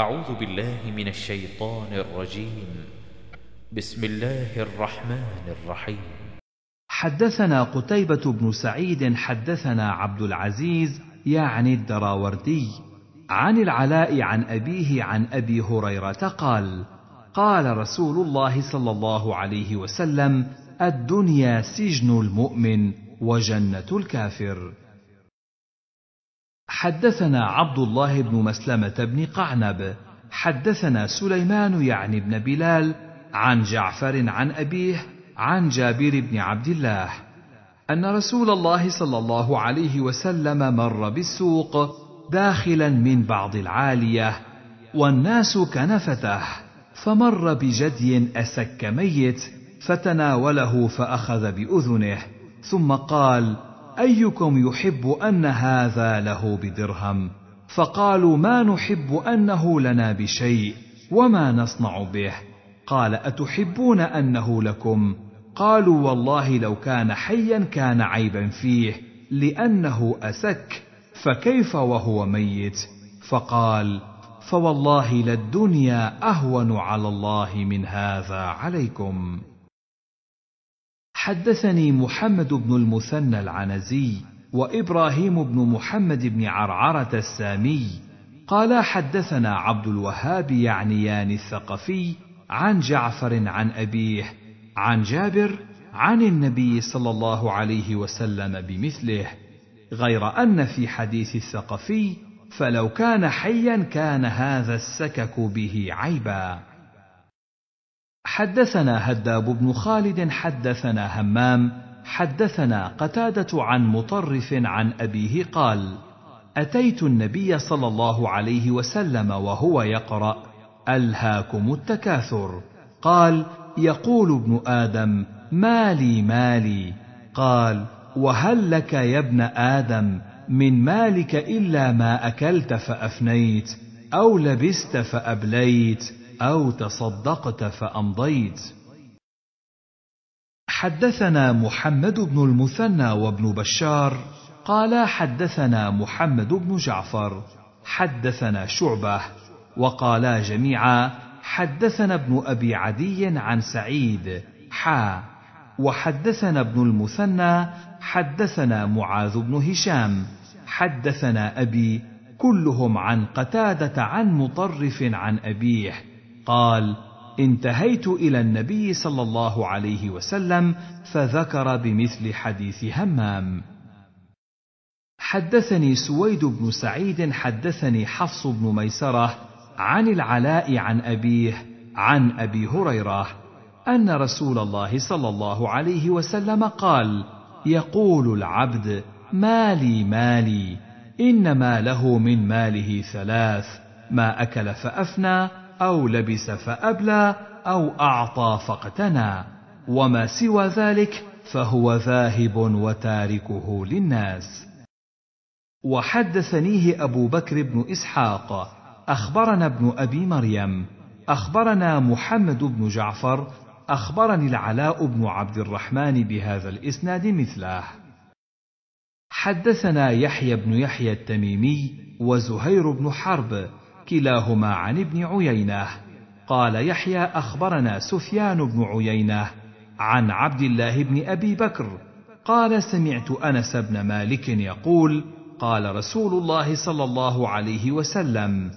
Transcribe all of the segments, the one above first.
أعوذ بالله من الشيطان الرجيم بسم الله الرحمن الرحيم حدثنا قتيبة بن سعيد حدثنا عبد العزيز يعني الدراوردي عن العلاء عن أبيه عن أبي هريرة قال قال رسول الله صلى الله عليه وسلم الدنيا سجن المؤمن وجنة الكافر حدثنا عبد الله بن مسلمة بن قعنب حدثنا سليمان يعني بن بلال عن جعفر عن أبيه عن جابر بن عبد الله أن رسول الله صلى الله عليه وسلم مر بالسوق داخلا من بعض العالية والناس كنفته فمر بجدي أسك ميت فتناوله فأخذ بأذنه ثم قال: ايكم يحب ان هذا له بدرهم فقالوا ما نحب انه لنا بشيء وما نصنع به قال اتحبون انه لكم قالوا والله لو كان حيا كان عيبا فيه لانه اسك فكيف وهو ميت فقال فوالله للدنيا اهون على الله من هذا عليكم حدثني محمد بن المثنى العنزي وابراهيم بن محمد بن عرعره السامي قالا حدثنا عبد الوهاب يعنيان الثقفي عن جعفر عن ابيه عن جابر عن النبي صلى الله عليه وسلم بمثله غير ان في حديث الثقفي فلو كان حيا كان هذا السكك به عيبا حدثنا هداب بن خالد حدثنا همام حدثنا قتاده عن مطرف عن ابيه قال اتيت النبي صلى الله عليه وسلم وهو يقرا الهاكم التكاثر قال يقول ابن ادم مالي مالي قال وهل لك يا ابن ادم من مالك الا ما اكلت فافنيت او لبست فابليت او تصدقت فامضيت حدثنا محمد بن المثنى وابن بشار قال حدثنا محمد بن جعفر حدثنا شعبه وقالا جميعا حدثنا ابن ابي عدي عن سعيد حا وحدثنا ابن المثنى حدثنا معاذ بن هشام حدثنا ابي كلهم عن قتاده عن مطرف عن ابيه قال انتهيت الى النبي صلى الله عليه وسلم فذكر بمثل حديث همام حدثني سويد بن سعيد حدثني حفص بن ميسره عن العلاء عن ابيه عن ابي هريره ان رسول الله صلى الله عليه وسلم قال يقول العبد مالي مالي انما له من ماله ثلاث ما اكل فافنى او لبس فابلى او اعطى فاقتنى وما سوى ذلك فهو ذاهب وتاركه للناس وحدثنيه ابو بكر بن اسحاق اخبرنا ابن ابي مريم اخبرنا محمد بن جعفر اخبرني العلاء بن عبد الرحمن بهذا الاسناد مثله حدثنا يحيى بن يحيى التميمي وزهير بن حرب كلاهما عن ابن عيينه قال يحيى اخبرنا سفيان بن عيينه عن عبد الله بن ابي بكر قال سمعت انس بن مالك يقول قال رسول الله صلى الله عليه وسلم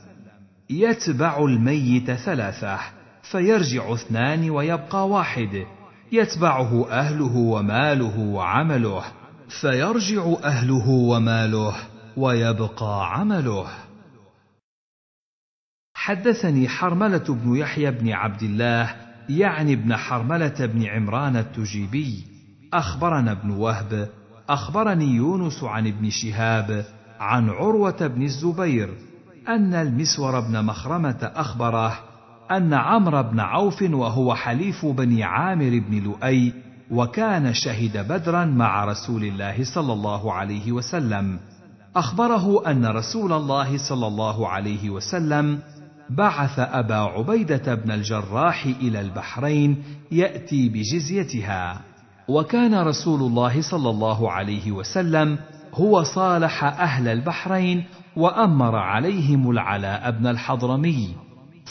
يتبع الميت ثلاثه فيرجع اثنان ويبقى واحد يتبعه اهله وماله وعمله فيرجع اهله وماله ويبقى عمله حدثني حرملة بن يحيى بن عبد الله يعني ابن حرملة بن عمران التجيبي أخبرنا ابن وهب أخبرني يونس عن ابن شهاب عن عروة بن الزبير أن المسور بن مخرمة أخبره أن عمرو بن عوف وهو حليف بني عامر بن لؤي وكان شهد بدرا مع رسول الله صلى الله عليه وسلم أخبره أن رسول الله صلى الله عليه وسلم بعث أبا عبيدة بن الجراح إلى البحرين يأتي بجزيتها، وكان رسول الله صلى الله عليه وسلم هو صالح أهل البحرين وأمر عليهم العلاء بن الحضرمي،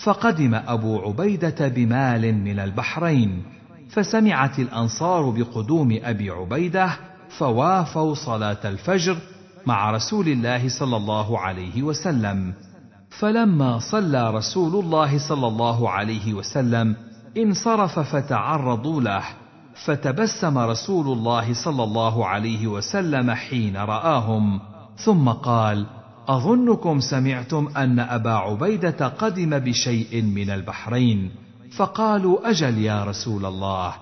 فقدم أبو عبيدة بمال من البحرين، فسمعت الأنصار بقدوم أبي عبيدة فوافوا صلاة الفجر مع رسول الله صلى الله عليه وسلم. فلما صلى رسول الله صلى الله عليه وسلم انصرف فتعرضوا له فتبسم رسول الله صلى الله عليه وسلم حين راهم ثم قال اظنكم سمعتم ان ابا عبيده قدم بشيء من البحرين فقالوا اجل يا رسول الله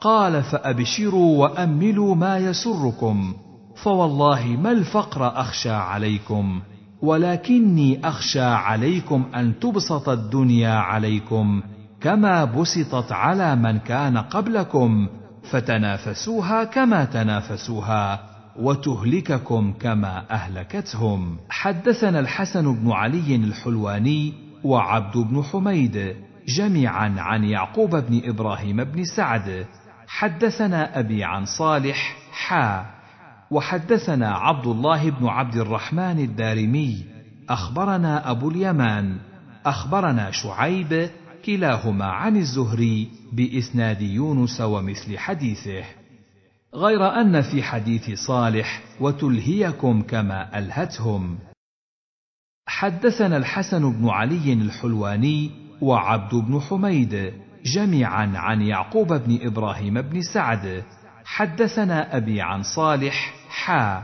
قال فابشروا واملوا ما يسركم فوالله ما الفقر اخشى عليكم ولكني اخشى عليكم ان تبسط الدنيا عليكم كما بسطت على من كان قبلكم فتنافسوها كما تنافسوها وتهلككم كما اهلكتهم حدثنا الحسن بن علي الحلواني وعبد بن حميد جميعا عن يعقوب بن ابراهيم بن سعد حدثنا ابي عن صالح حا وحدثنا عبد الله بن عبد الرحمن الدارمي اخبرنا ابو اليمان اخبرنا شعيب كلاهما عن الزهري باسناد يونس ومثل حديثه غير ان في حديث صالح وتلهيكم كما الهتهم حدثنا الحسن بن علي الحلواني وعبد بن حميد جميعا عن يعقوب بن ابراهيم بن سعد حدثنا ابي عن صالح حا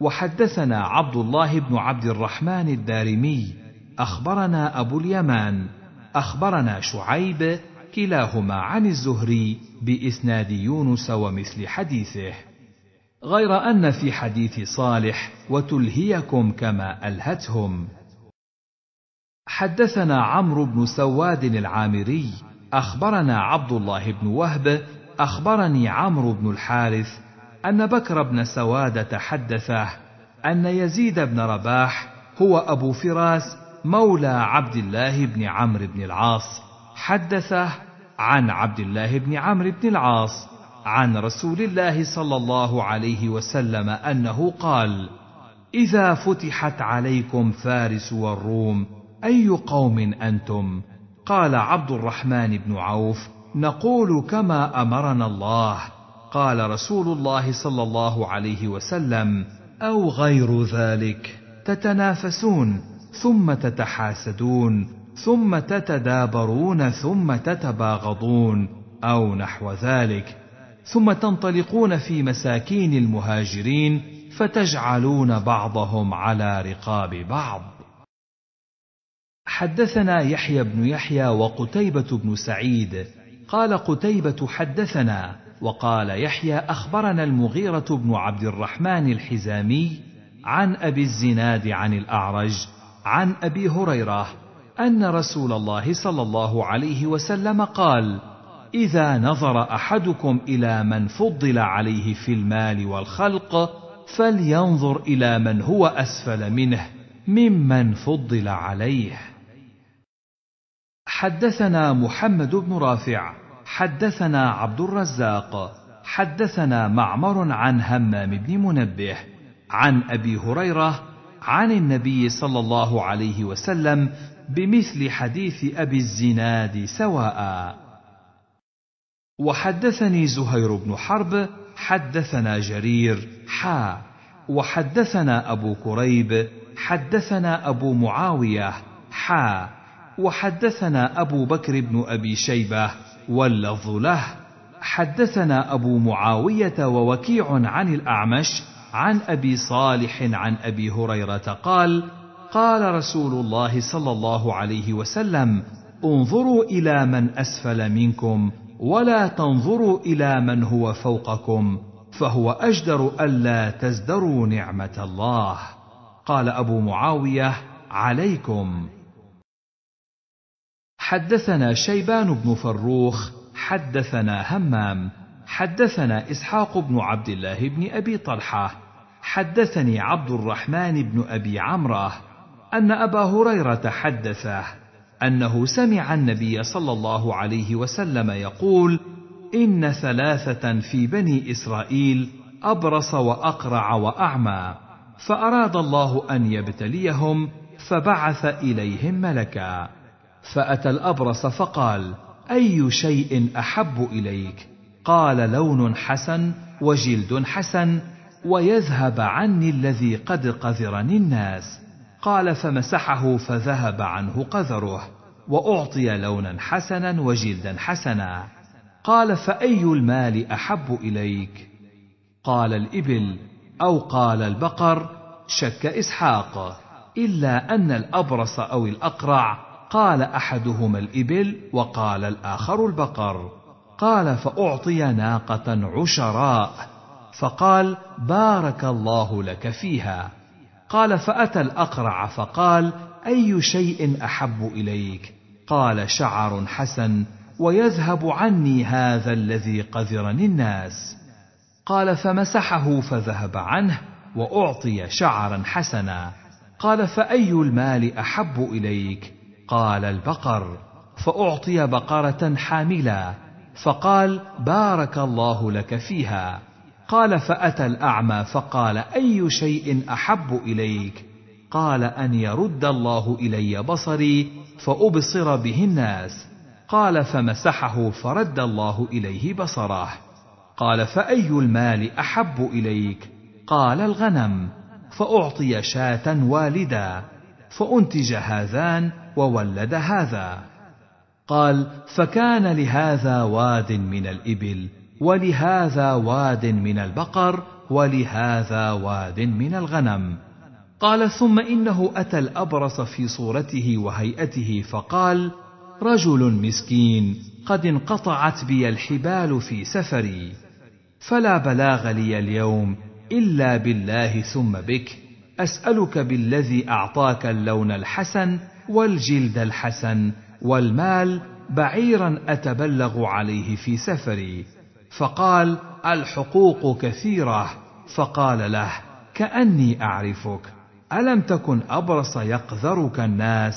وحدثنا عبد الله بن عبد الرحمن الدارمي اخبرنا ابو اليمان اخبرنا شعيب كلاهما عن الزهري باسناد يونس ومثل حديثه غير ان في حديث صالح وتلهيكم كما الهتهم حدثنا عمرو بن سواد العامري اخبرنا عبد الله بن وهب اخبرني عمرو بن الحارث أن بكر بن سواد حدثه أن يزيد بن رباح هو أبو فراس مولى عبد الله بن عمرو بن العاص حدثه عن عبد الله بن عمرو بن العاص عن رسول الله صلى الله عليه وسلم أنه قال: إذا فتحت عليكم فارس والروم أي قوم أنتم؟ قال عبد الرحمن بن عوف: نقول كما أمرنا الله قال رسول الله صلى الله عليه وسلم او غير ذلك تتنافسون ثم تتحاسدون ثم تتدابرون ثم تتباغضون او نحو ذلك ثم تنطلقون في مساكين المهاجرين فتجعلون بعضهم على رقاب بعض حدثنا يحيى بن يحيى وقتيبه بن سعيد قال قتيبه حدثنا وقال يحيى أخبرنا المغيرة بن عبد الرحمن الحزامي عن أبي الزناد عن الأعرج عن أبي هريرة أن رسول الله صلى الله عليه وسلم قال: إذا نظر أحدكم إلى من فضل عليه في المال والخلق فلينظر إلى من هو أسفل منه ممن فضل عليه. حدثنا محمد بن رافع حدثنا عبد الرزاق حدثنا معمر عن همام بن منبه عن ابي هريره عن النبي صلى الله عليه وسلم بمثل حديث ابي الزناد سواء وحدثني زهير بن حرب حدثنا جرير حا وحدثنا ابو كريب حدثنا ابو معاويه حا وحدثنا ابو بكر بن ابي شيبه واللفظ له حدثنا أبو معاوية ووكيع عن الأعمش عن أبي صالح عن أبي هريرة قال قال رسول الله صلى الله عليه وسلم انظروا إلى من أسفل منكم ولا تنظروا إلى من هو فوقكم فهو أجدر ألا تزدروا نعمة الله قال أبو معاوية عليكم حدثنا شيبان بن فروخ حدثنا همام حدثنا اسحاق بن عبد الله بن ابي طلحه حدثني عبد الرحمن بن ابي عمره ان ابا هريره حدثه انه سمع النبي صلى الله عليه وسلم يقول ان ثلاثه في بني اسرائيل ابرص واقرع واعمى فاراد الله ان يبتليهم فبعث اليهم ملكا فاتى الابرص فقال اي شيء احب اليك قال لون حسن وجلد حسن ويذهب عني الذي قد قذرني الناس قال فمسحه فذهب عنه قذره واعطي لونا حسنا وجلدا حسنا قال فاي المال احب اليك قال الابل او قال البقر شك اسحاق الا ان الابرص او الاقرع قال احدهما الابل وقال الاخر البقر قال فاعطي ناقه عشراء فقال بارك الله لك فيها قال فاتى الاقرع فقال اي شيء احب اليك قال شعر حسن ويذهب عني هذا الذي قذرني الناس قال فمسحه فذهب عنه واعطي شعرا حسنا قال فاي المال احب اليك قال البقر فاعطي بقره حامله فقال بارك الله لك فيها قال فاتى الاعمى فقال اي شيء احب اليك قال ان يرد الله الي بصري فابصر به الناس قال فمسحه فرد الله اليه بصره قال فاي المال احب اليك قال الغنم فاعطي شاه والدا فانتج هذان وولد هذا قال فكان لهذا واد من الابل ولهذا واد من البقر ولهذا واد من الغنم قال ثم انه اتى الابرص في صورته وهيئته فقال رجل مسكين قد انقطعت بي الحبال في سفري فلا بلاغ لي اليوم الا بالله ثم بك اسالك بالذي اعطاك اللون الحسن والجلد الحسن والمال بعيرا اتبلغ عليه في سفري فقال الحقوق كثيره فقال له كاني اعرفك الم تكن ابرص يقذرك الناس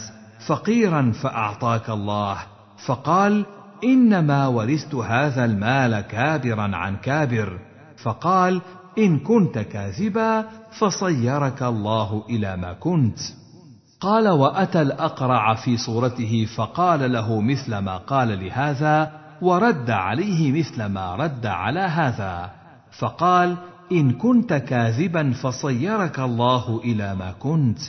فقيرا فاعطاك الله فقال انما ورثت هذا المال كابرا عن كابر فقال ان كنت كاذبا فصيرك الله الى ما كنت قال واتى الاقرع في صورته فقال له مثل ما قال لهذا ورد عليه مثل ما رد على هذا فقال ان كنت كاذبا فصيرك الله الى ما كنت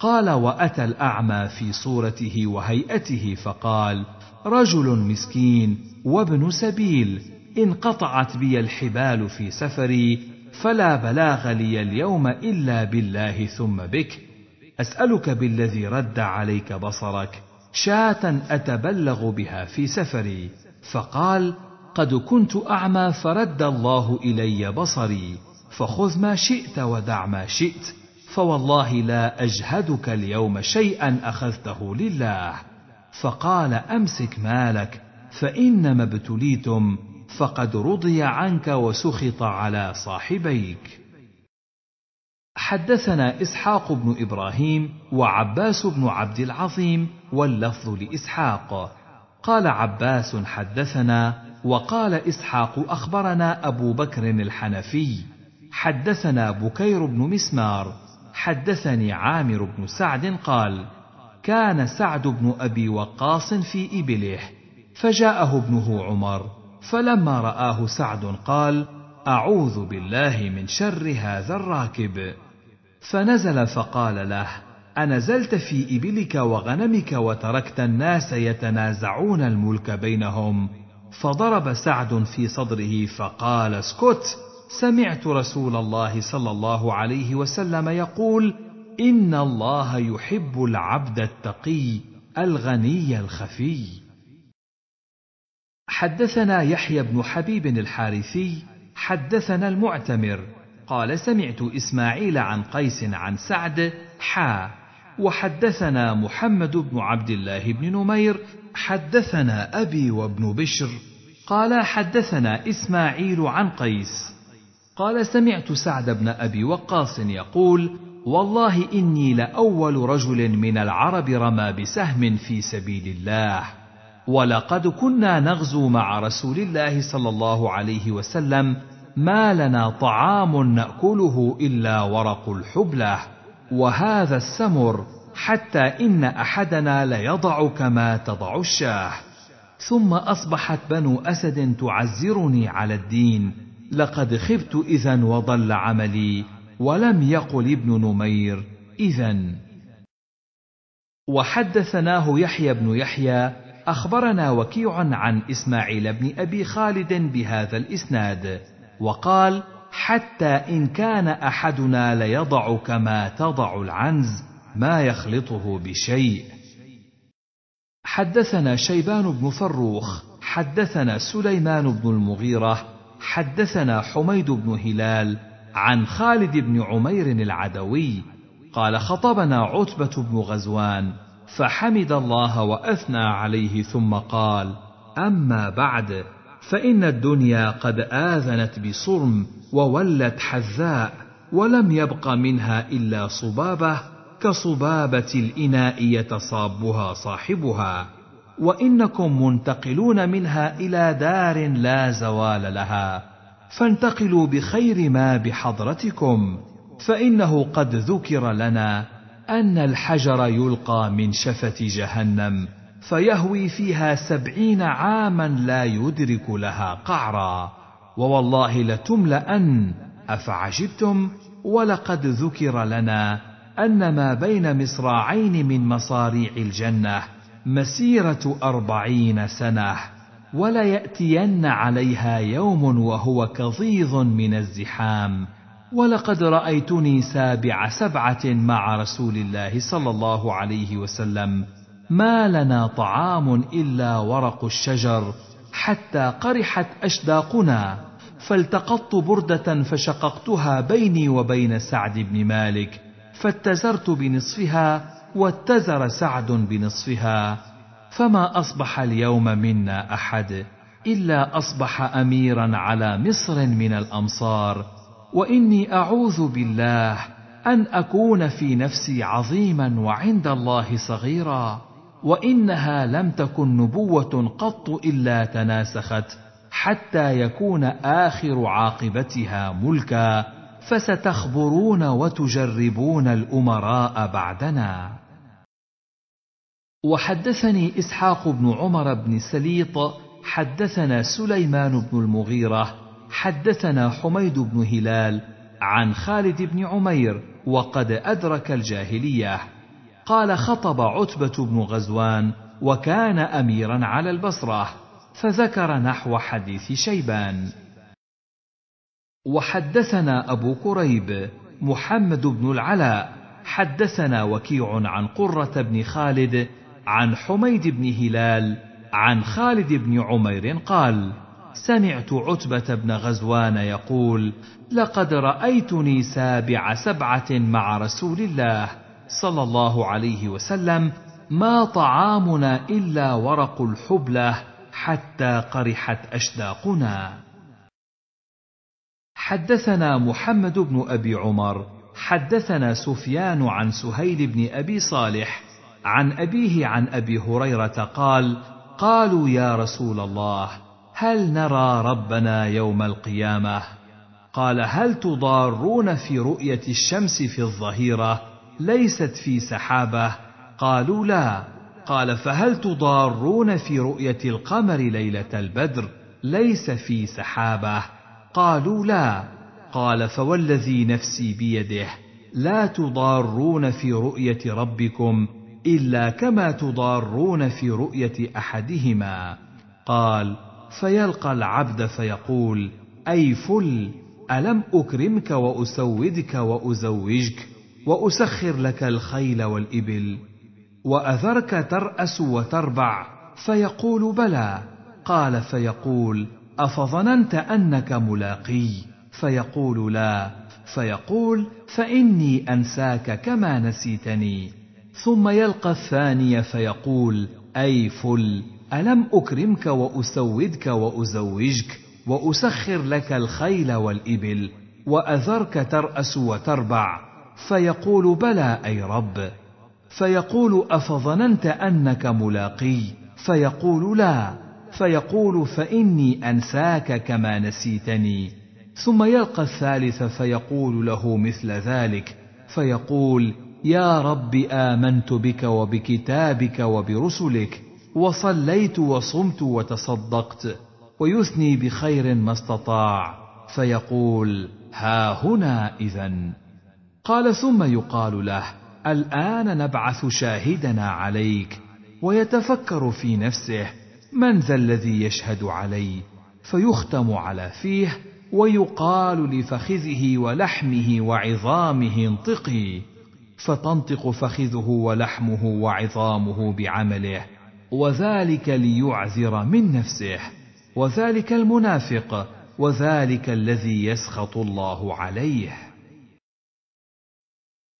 قال واتى الاعمى في صورته وهيئته فقال رجل مسكين وابن سبيل انقطعت بي الحبال في سفري فلا بلاغ لي اليوم الا بالله ثم بك اسالك بالذي رد عليك بصرك شاه اتبلغ بها في سفري فقال قد كنت اعمى فرد الله الي بصري فخذ ما شئت ودع ما شئت فوالله لا اجهدك اليوم شيئا اخذته لله فقال امسك مالك فانما ابتليتم فقد رضي عنك وسخط على صاحبيك حدثنا اسحاق بن ابراهيم وعباس بن عبد العظيم واللفظ لاسحاق قال عباس حدثنا وقال اسحاق اخبرنا ابو بكر الحنفي حدثنا بكير بن مسمار حدثني عامر بن سعد قال كان سعد بن ابي وقاص في ابله فجاءه ابنه عمر فلما رآه سعد قال: أعوذ بالله من شر هذا الراكب. فنزل فقال له: أنزلت في إبلك وغنمك وتركت الناس يتنازعون الملك بينهم؟ فضرب سعد في صدره فقال: اسكت! سمعت رسول الله صلى الله عليه وسلم يقول: إن الله يحب العبد التقي الغني الخفي. حدثنا يحيى بن حبيب الحارثي حدثنا المعتمر قال سمعت اسماعيل عن قيس عن سعد حا وحدثنا محمد بن عبد الله بن نمير حدثنا ابي وابن بشر قال حدثنا اسماعيل عن قيس قال سمعت سعد بن ابي وقاص يقول والله اني لاول رجل من العرب رمى بسهم في سبيل الله ولقد كنا نغزو مع رسول الله صلى الله عليه وسلم ما لنا طعام ناكله الا ورق الحبله وهذا السمر حتى ان احدنا ليضع كما تضع الشاه ثم اصبحت بنو اسد تعزرني على الدين لقد خبت اذا وضل عملي ولم يقل ابن نمير اذا وحدثناه يحيى بن يحيى أخبرنا وكيع عن إسماعيل بن أبي خالد بهذا الإسناد وقال حتى إن كان أحدنا ليضع كما تضع العنز ما يخلطه بشيء حدثنا شيبان بن فروخ حدثنا سليمان بن المغيرة حدثنا حميد بن هلال عن خالد بن عمير العدوي قال خطبنا عتبة بن غزوان فحمد الله واثنى عليه ثم قال اما بعد فان الدنيا قد اذنت بصرم وولت حذاء ولم يبق منها الا صبابه كصبابه الاناء يتصابها صاحبها وانكم منتقلون منها الى دار لا زوال لها فانتقلوا بخير ما بحضرتكم فانه قد ذكر لنا أن الحجر يلقى من شفة جهنم فيهوي فيها سبعين عاما لا يدرك لها قعرا ووالله لتملأن أفعجبتم ولقد ذكر لنا أن ما بين مصراعين من مصاريع الجنة مسيرة أربعين سنة وليأتين عليها يوم وهو كظيظ من الزحام ولقد رأيتني سابع سبعة مع رسول الله صلى الله عليه وسلم ما لنا طعام إلا ورق الشجر حتى قرحت أشداقنا فالتقطت بردة فشققتها بيني وبين سعد بن مالك فاتزرت بنصفها واتزر سعد بنصفها فما أصبح اليوم منا أحد إلا أصبح أميرا على مصر من الأمصار واني اعوذ بالله ان اكون في نفسي عظيما وعند الله صغيرا وانها لم تكن نبوه قط الا تناسخت حتى يكون اخر عاقبتها ملكا فستخبرون وتجربون الامراء بعدنا وحدثني اسحاق بن عمر بن سليط حدثنا سليمان بن المغيره حدثنا حميد بن هلال عن خالد بن عمير وقد أدرك الجاهلية قال خطب عتبة بن غزوان وكان أميرا على البصرة فذكر نحو حديث شيبان وحدثنا أبو كريب محمد بن العلاء حدثنا وكيع عن قرة بن خالد عن حميد بن هلال عن خالد بن عمير قال: سمعت عتبة بن غزوان يقول: لقد رأيتني سابع سبعة مع رسول الله صلى الله عليه وسلم ما طعامنا إلا ورق الحبلة حتى قرحت أشداقنا. حدثنا محمد بن أبي عمر، حدثنا سفيان عن سهيل بن أبي صالح، عن أبيه عن أبي هريرة قال: قالوا يا رسول الله هل نرى ربنا يوم القيامه قال هل تضارون في رؤيه الشمس في الظهيره ليست في سحابه قالوا لا قال فهل تضارون في رؤيه القمر ليله البدر ليس في سحابه قالوا لا قال فوالذي نفسي بيده لا تضارون في رؤيه ربكم الا كما تضارون في رؤيه احدهما قال فيلقى العبد فيقول اي فل الم اكرمك واسودك وازوجك واسخر لك الخيل والابل واذرك تراس وتربع فيقول بلى قال فيقول افظننت انك ملاقي فيقول لا فيقول فاني انساك كما نسيتني ثم يلقى الثاني فيقول اي فل الم اكرمك واسودك وازوجك واسخر لك الخيل والابل واذرك تراس وتربع فيقول بلى اي رب فيقول افظننت انك ملاقي فيقول لا فيقول فاني انساك كما نسيتني ثم يلقى الثالث فيقول له مثل ذلك فيقول يا رب امنت بك وبكتابك وبرسلك وصليت وصمت وتصدقت ويثني بخير ما استطاع فيقول ها هنا اذا قال ثم يقال له الان نبعث شاهدنا عليك ويتفكر في نفسه من ذا الذي يشهد علي فيختم على فيه ويقال لفخذه ولحمه وعظامه انطقي فتنطق فخذه ولحمه وعظامه بعمله وذلك ليعذر من نفسه وذلك المنافق وذلك الذي يسخط الله عليه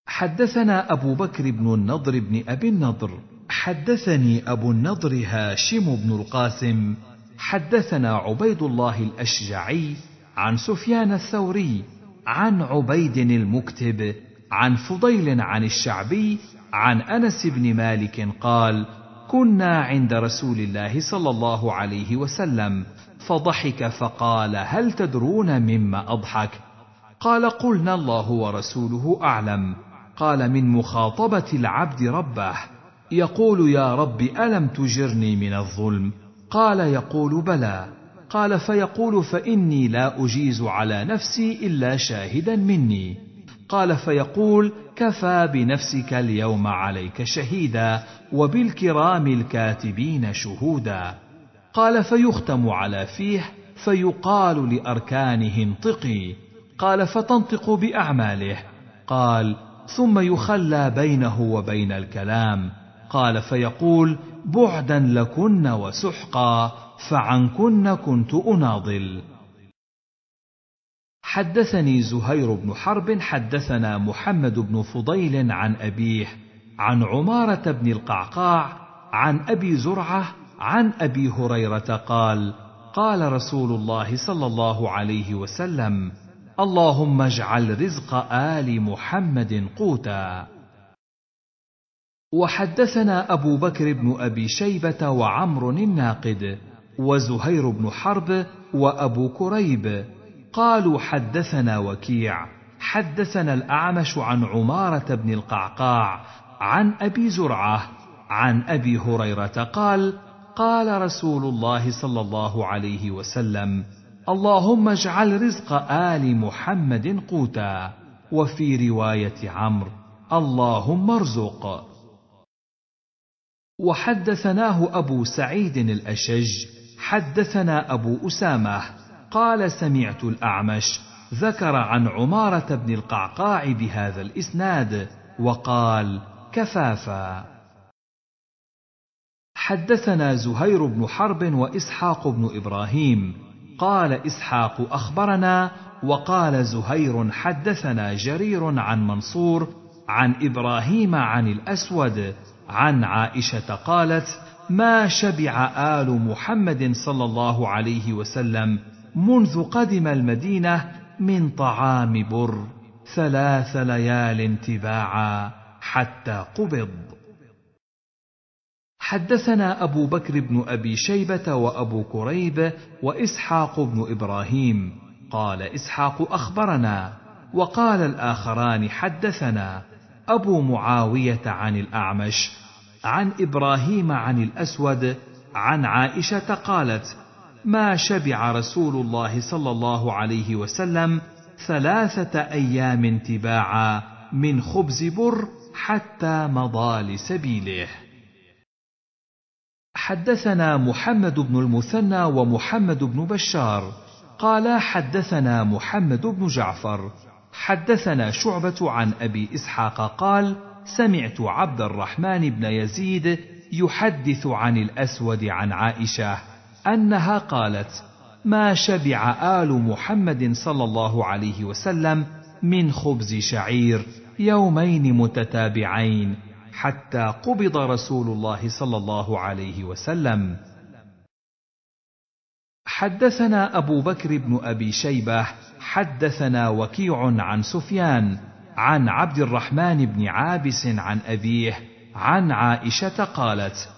حدثنا ابو بكر بن النضر بن ابي النضر حدثني ابو النضر هاشم بن القاسم حدثنا عبيد الله الاشجعي عن سفيان الثوري عن عبيد المكتب عن فضيل عن الشعبي عن انس بن مالك قال كنا عند رسول الله صلى الله عليه وسلم فضحك فقال هل تدرون مما اضحك قال قلنا الله ورسوله اعلم قال من مخاطبه العبد ربه يقول يا رب الم تجرني من الظلم قال يقول بلى قال فيقول فاني لا اجيز على نفسي الا شاهدا مني قال فيقول كفى بنفسك اليوم عليك شهيدا وبالكرام الكاتبين شهودا قال فيختم على فيه فيقال لاركانه انطقي قال فتنطق باعماله قال ثم يخلى بينه وبين الكلام قال فيقول بعدا لكن وسحقا فعنكن كنت اناضل حدثني زهير بن حرب حدثنا محمد بن فضيل عن أبيه عن عمارة بن القعقاع عن أبي زرعة عن أبي هريرة قال قال رسول الله صلى الله عليه وسلم اللهم اجعل رزق آل محمد قوتا وحدثنا أبو بكر بن أبي شيبة وعمر الناقد وزهير بن حرب وأبو كريب قالوا حدثنا وكيع حدثنا الاعمش عن عماره بن القعقاع عن ابي زرعه عن ابي هريره قال قال رسول الله صلى الله عليه وسلم اللهم اجعل رزق ال محمد قوتا وفي روايه عمرو اللهم ارزق وحدثناه ابو سعيد الاشج حدثنا ابو اسامه قال سمعت الأعمش ذكر عن عمارة بن القعقاع بهذا الإسناد وقال كفافا حدثنا زهير بن حرب وإسحاق بن إبراهيم قال إسحاق أخبرنا وقال زهير حدثنا جرير عن منصور عن إبراهيم عن الأسود عن عائشة قالت ما شبع آل محمد صلى الله عليه وسلم منذ قدم المدينه من طعام بر ثلاث ليال تباعا حتى قبض حدثنا ابو بكر بن ابي شيبه وابو كريب واسحاق بن ابراهيم قال اسحاق اخبرنا وقال الاخران حدثنا ابو معاويه عن الاعمش عن ابراهيم عن الاسود عن عائشه قالت ما شبع رسول الله صلى الله عليه وسلم ثلاثه ايام تباعا من خبز بر حتى مضى لسبيله حدثنا محمد بن المثنى ومحمد بن بشار قال حدثنا محمد بن جعفر حدثنا شعبه عن ابي اسحاق قال سمعت عبد الرحمن بن يزيد يحدث عن الاسود عن عائشه انها قالت ما شبع ال محمد صلى الله عليه وسلم من خبز شعير يومين متتابعين حتى قبض رسول الله صلى الله عليه وسلم حدثنا ابو بكر بن ابي شيبه حدثنا وكيع عن سفيان عن عبد الرحمن بن عابس عن ابيه عن عائشه قالت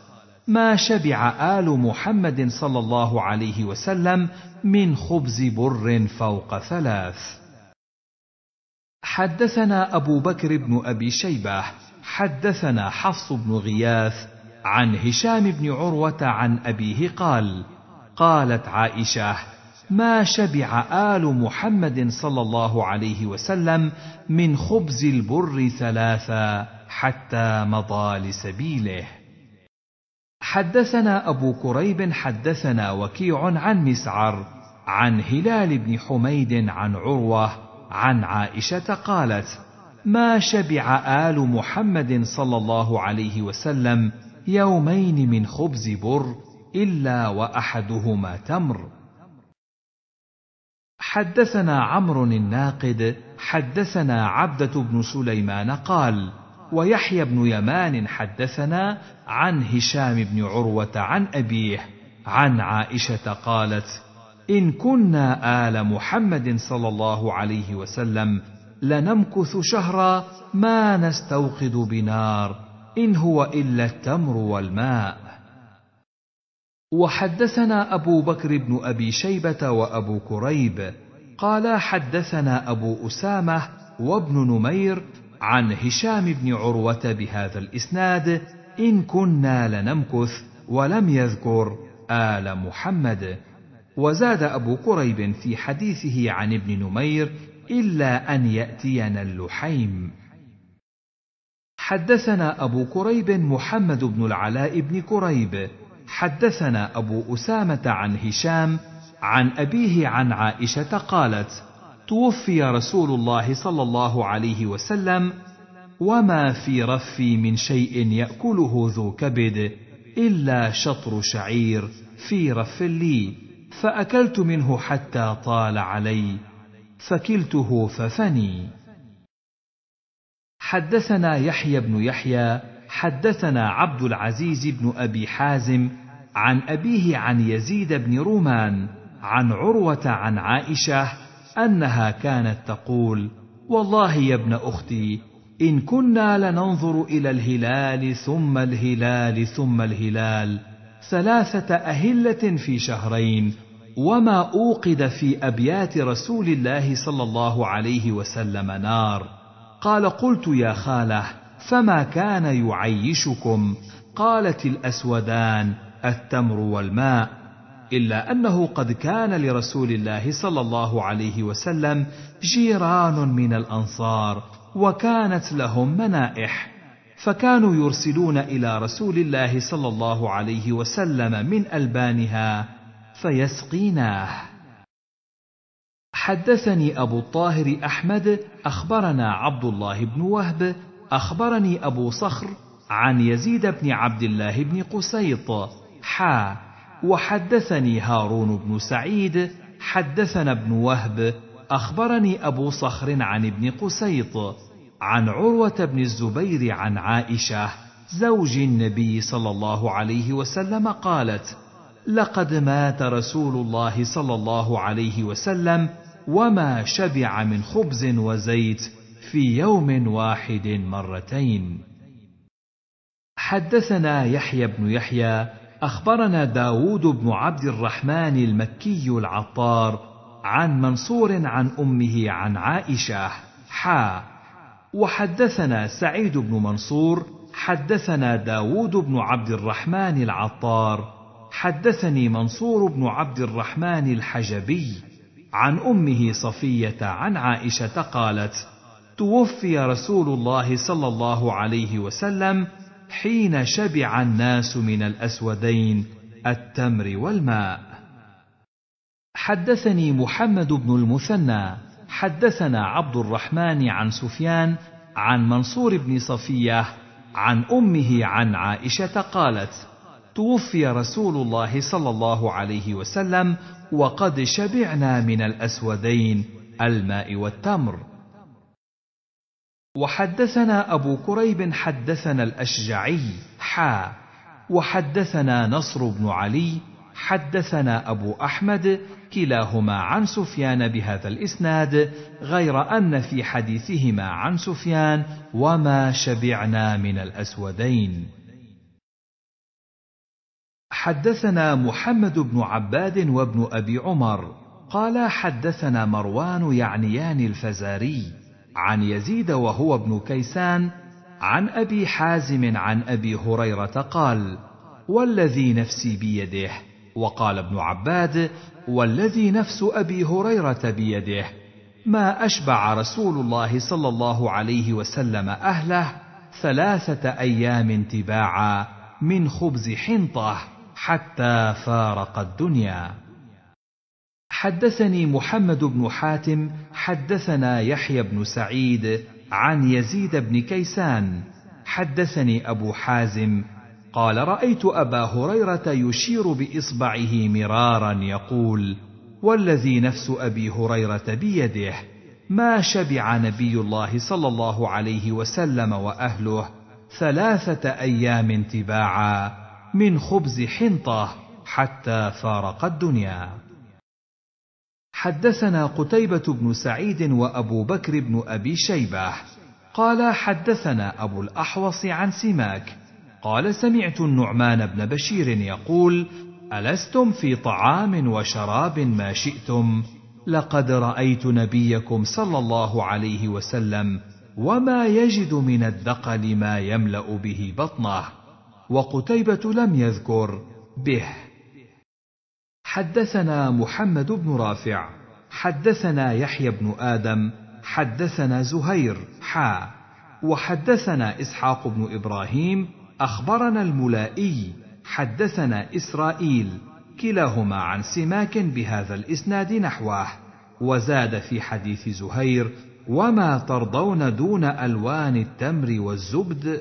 ما شبع آل محمد صلى الله عليه وسلم من خبز بر فوق ثلاث. حدثنا أبو بكر بن أبي شيبة، حدثنا حفص بن غياث، عن هشام بن عروة عن أبيه قال: قالت عائشة: ما شبع آل محمد صلى الله عليه وسلم من خبز البر ثلاثا حتى مضى لسبيله. حدثنا أبو كريب حدثنا وكيع عن مسعر عن هلال بن حميد عن عروة عن عائشة قالت: ما شبع آل محمد صلى الله عليه وسلم يومين من خبز بر إلا وأحدهما تمر. حدثنا عمرو الناقد حدثنا عبدة بن سليمان قال: ويحيى بن يمان حدثنا عن هشام بن عروة عن أبيه عن عائشة قالت: إن كنا آل محمد صلى الله عليه وسلم لنمكث شهرا ما نستوقد بنار إن هو إلا التمر والماء. وحدثنا أبو بكر بن أبي شيبة وأبو كريب قال حدثنا أبو أسامة وابن نمير عن هشام بن عروة بهذا الإسناد إن كنا لنمكث ولم يذكر آل محمد وزاد أبو كريب في حديثه عن ابن نمير إلا أن يأتينا اللحيم حدثنا أبو كريب محمد بن العلاء بن كريب حدثنا أبو أسامة عن هشام عن أبيه عن عائشة قالت: توفي رسول الله صلى الله عليه وسلم وما في رفي من شيء ياكله ذو كبد الا شطر شعير في رف لي فاكلت منه حتى طال علي فكلته ففني حدثنا يحيى بن يحيى حدثنا عبد العزيز بن ابي حازم عن ابيه عن يزيد بن رومان عن عروه عن عائشه انها كانت تقول والله يا ابن اختي ان كنا لننظر الى الهلال ثم الهلال ثم الهلال ثلاثه اهله في شهرين وما اوقد في ابيات رسول الله صلى الله عليه وسلم نار قال قلت يا خاله فما كان يعيشكم قالت الاسودان التمر والماء إلا أنه قد كان لرسول الله صلى الله عليه وسلم جيران من الأنصار وكانت لهم منائح فكانوا يرسلون إلى رسول الله صلى الله عليه وسلم من ألبانها فيسقيناه حدثني أبو الطاهر أحمد أخبرنا عبد الله بن وهب أخبرني أبو صخر عن يزيد بن عبد الله بن قسيط حا وحدثني هارون بن سعيد حدثنا ابن وهب اخبرني ابو صخر عن ابن قسيط عن عروه بن الزبير عن عائشه زوج النبي صلى الله عليه وسلم قالت لقد مات رسول الله صلى الله عليه وسلم وما شبع من خبز وزيت في يوم واحد مرتين حدثنا يحيى بن يحيى أخبرنا داود بن عبد الرحمن المكي العطار عن منصور عن أمه عن عائشة حا وحدثنا سعيد بن منصور حدثنا داود بن عبد الرحمن العطار حدثني منصور بن عبد الرحمن الحجبي عن أمه صفية عن عائشة قالت توفي رسول الله صلى الله عليه وسلم حين شبع الناس من الاسودين التمر والماء حدثني محمد بن المثنى حدثنا عبد الرحمن عن سفيان عن منصور بن صفيه عن امه عن عائشه قالت توفي رسول الله صلى الله عليه وسلم وقد شبعنا من الاسودين الماء والتمر وحدثنا أبو كريب حدثنا الأشجعي حا وحدثنا نصر بن علي حدثنا أبو أحمد كلاهما عن سفيان بهذا الإسناد غير أن في حديثهما عن سفيان وما شبعنا من الأسودين حدثنا محمد بن عباد وابن أبي عمر قال حدثنا مروان يعنيان الفزاري عن يزيد وهو ابن كيسان عن ابي حازم عن ابي هريره قال والذي نفسي بيده وقال ابن عباد والذي نفس ابي هريره بيده ما اشبع رسول الله صلى الله عليه وسلم اهله ثلاثه ايام تباعا من خبز حنطه حتى فارق الدنيا حدثني محمد بن حاتم حدثنا يحيى بن سعيد عن يزيد بن كيسان حدثني ابو حازم قال رايت ابا هريره يشير باصبعه مرارا يقول والذي نفس ابي هريره بيده ما شبع نبي الله صلى الله عليه وسلم واهله ثلاثه ايام تباعا من خبز حنطه حتى فارق الدنيا حدثنا قتيبة بن سعيد وأبو بكر بن أبي شيبة قال حدثنا أبو الأحوص عن سماك قال سمعت النعمان بن بشير يقول ألستم في طعام وشراب ما شئتم لقد رأيت نبيكم صلى الله عليه وسلم وما يجد من الدقل ما يملأ به بطنه وقتيبة لم يذكر به حدثنا محمد بن رافع حدثنا يحيى بن ادم حدثنا زهير حا وحدثنا اسحاق بن ابراهيم اخبرنا الملائي حدثنا اسرائيل كلاهما عن سماك بهذا الاسناد نحوه وزاد في حديث زهير وما ترضون دون الوان التمر والزبد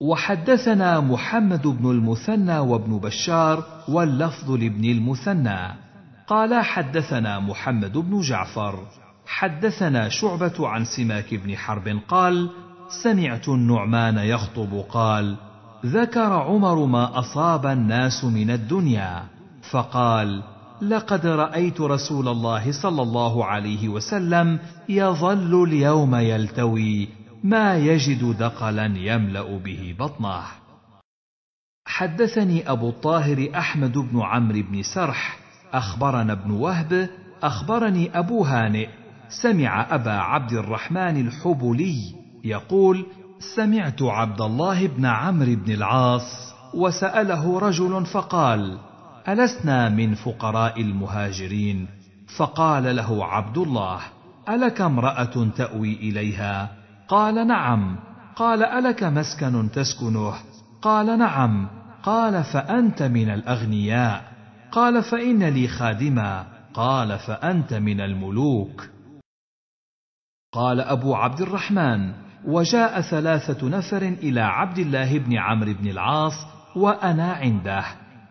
وحدثنا محمد بن المثنى وابن بشار واللفظ لابن المثنى قال حدثنا محمد بن جعفر حدثنا شعبة عن سماك بن حرب قال سمعت النعمان يخطب قال ذكر عمر ما أصاب الناس من الدنيا فقال لقد رأيت رسول الله صلى الله عليه وسلم يظل اليوم يلتوي ما يجد دقلا يملا به بطنه حدثني ابو الطاهر احمد بن عمرو بن سرح اخبرنا ابن وهب اخبرني ابو هانئ سمع ابا عبد الرحمن الحبلي يقول سمعت عبد الله بن عمرو بن العاص وساله رجل فقال ألسنا من فقراء المهاجرين؟ فقال له عبد الله: ألك امرأة تأوي إليها قال نعم قال الك مسكن تسكنه قال نعم قال فانت من الاغنياء قال فان لي خادما قال فانت من الملوك قال ابو عبد الرحمن وجاء ثلاثه نفر الى عبد الله بن عمرو بن العاص وانا عنده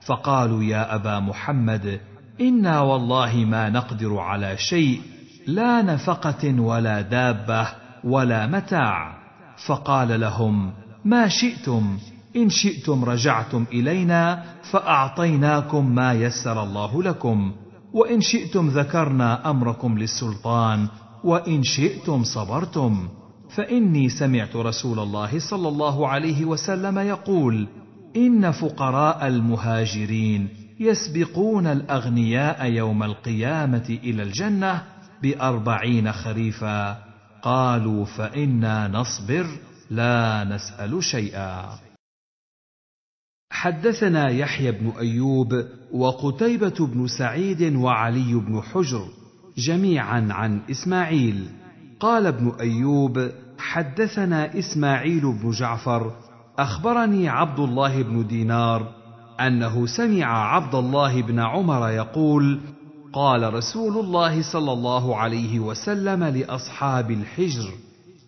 فقالوا يا ابا محمد انا والله ما نقدر على شيء لا نفقه ولا دابه ولا متاع فقال لهم ما شئتم ان شئتم رجعتم الينا فاعطيناكم ما يسر الله لكم وان شئتم ذكرنا امركم للسلطان وان شئتم صبرتم فاني سمعت رسول الله صلى الله عليه وسلم يقول ان فقراء المهاجرين يسبقون الاغنياء يوم القيامه الى الجنه باربعين خريفا قالوا فانا نصبر لا نسال شيئا حدثنا يحيى بن ايوب وقتيبه بن سعيد وعلي بن حجر جميعا عن اسماعيل قال ابن ايوب حدثنا اسماعيل بن جعفر اخبرني عبد الله بن دينار انه سمع عبد الله بن عمر يقول قال رسول الله صلى الله عليه وسلم لاصحاب الحجر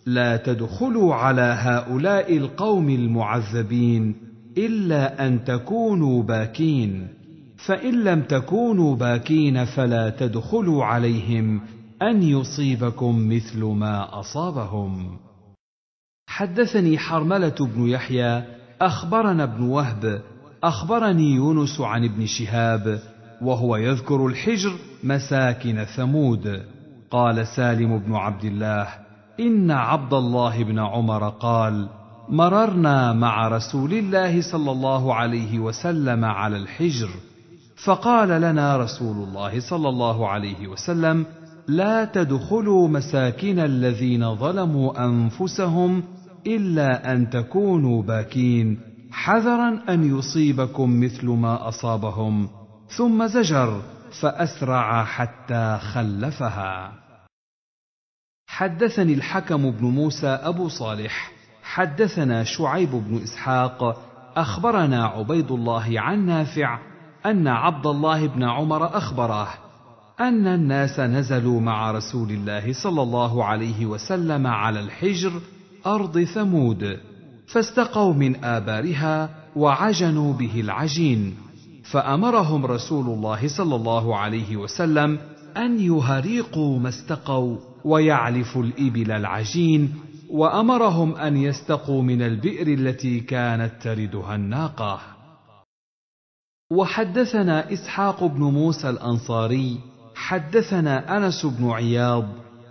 لا تدخلوا على هؤلاء القوم المعذبين الا ان تكونوا باكين فان لم تكونوا باكين فلا تدخلوا عليهم ان يصيبكم مثل ما اصابهم حدثني حرمله بن يحيى اخبرنا ابن وهب اخبرني يونس عن ابن شهاب وهو يذكر الحجر مساكن ثمود قال سالم بن عبد الله ان عبد الله بن عمر قال مررنا مع رسول الله صلى الله عليه وسلم على الحجر فقال لنا رسول الله صلى الله عليه وسلم لا تدخلوا مساكن الذين ظلموا انفسهم الا ان تكونوا باكين حذرا ان يصيبكم مثل ما اصابهم ثم زجر فاسرع حتى خلفها حدثني الحكم بن موسى ابو صالح حدثنا شعيب بن اسحاق اخبرنا عبيد الله عن نافع ان عبد الله بن عمر اخبره ان الناس نزلوا مع رسول الله صلى الله عليه وسلم على الحجر ارض ثمود فاستقوا من ابارها وعجنوا به العجين فامرهم رسول الله صلى الله عليه وسلم ان يهريقوا ما استقوا ويعلفوا الابل العجين وامرهم ان يستقوا من البئر التي كانت تردها الناقه وحدثنا اسحاق بن موسى الانصاري حدثنا انس بن عياض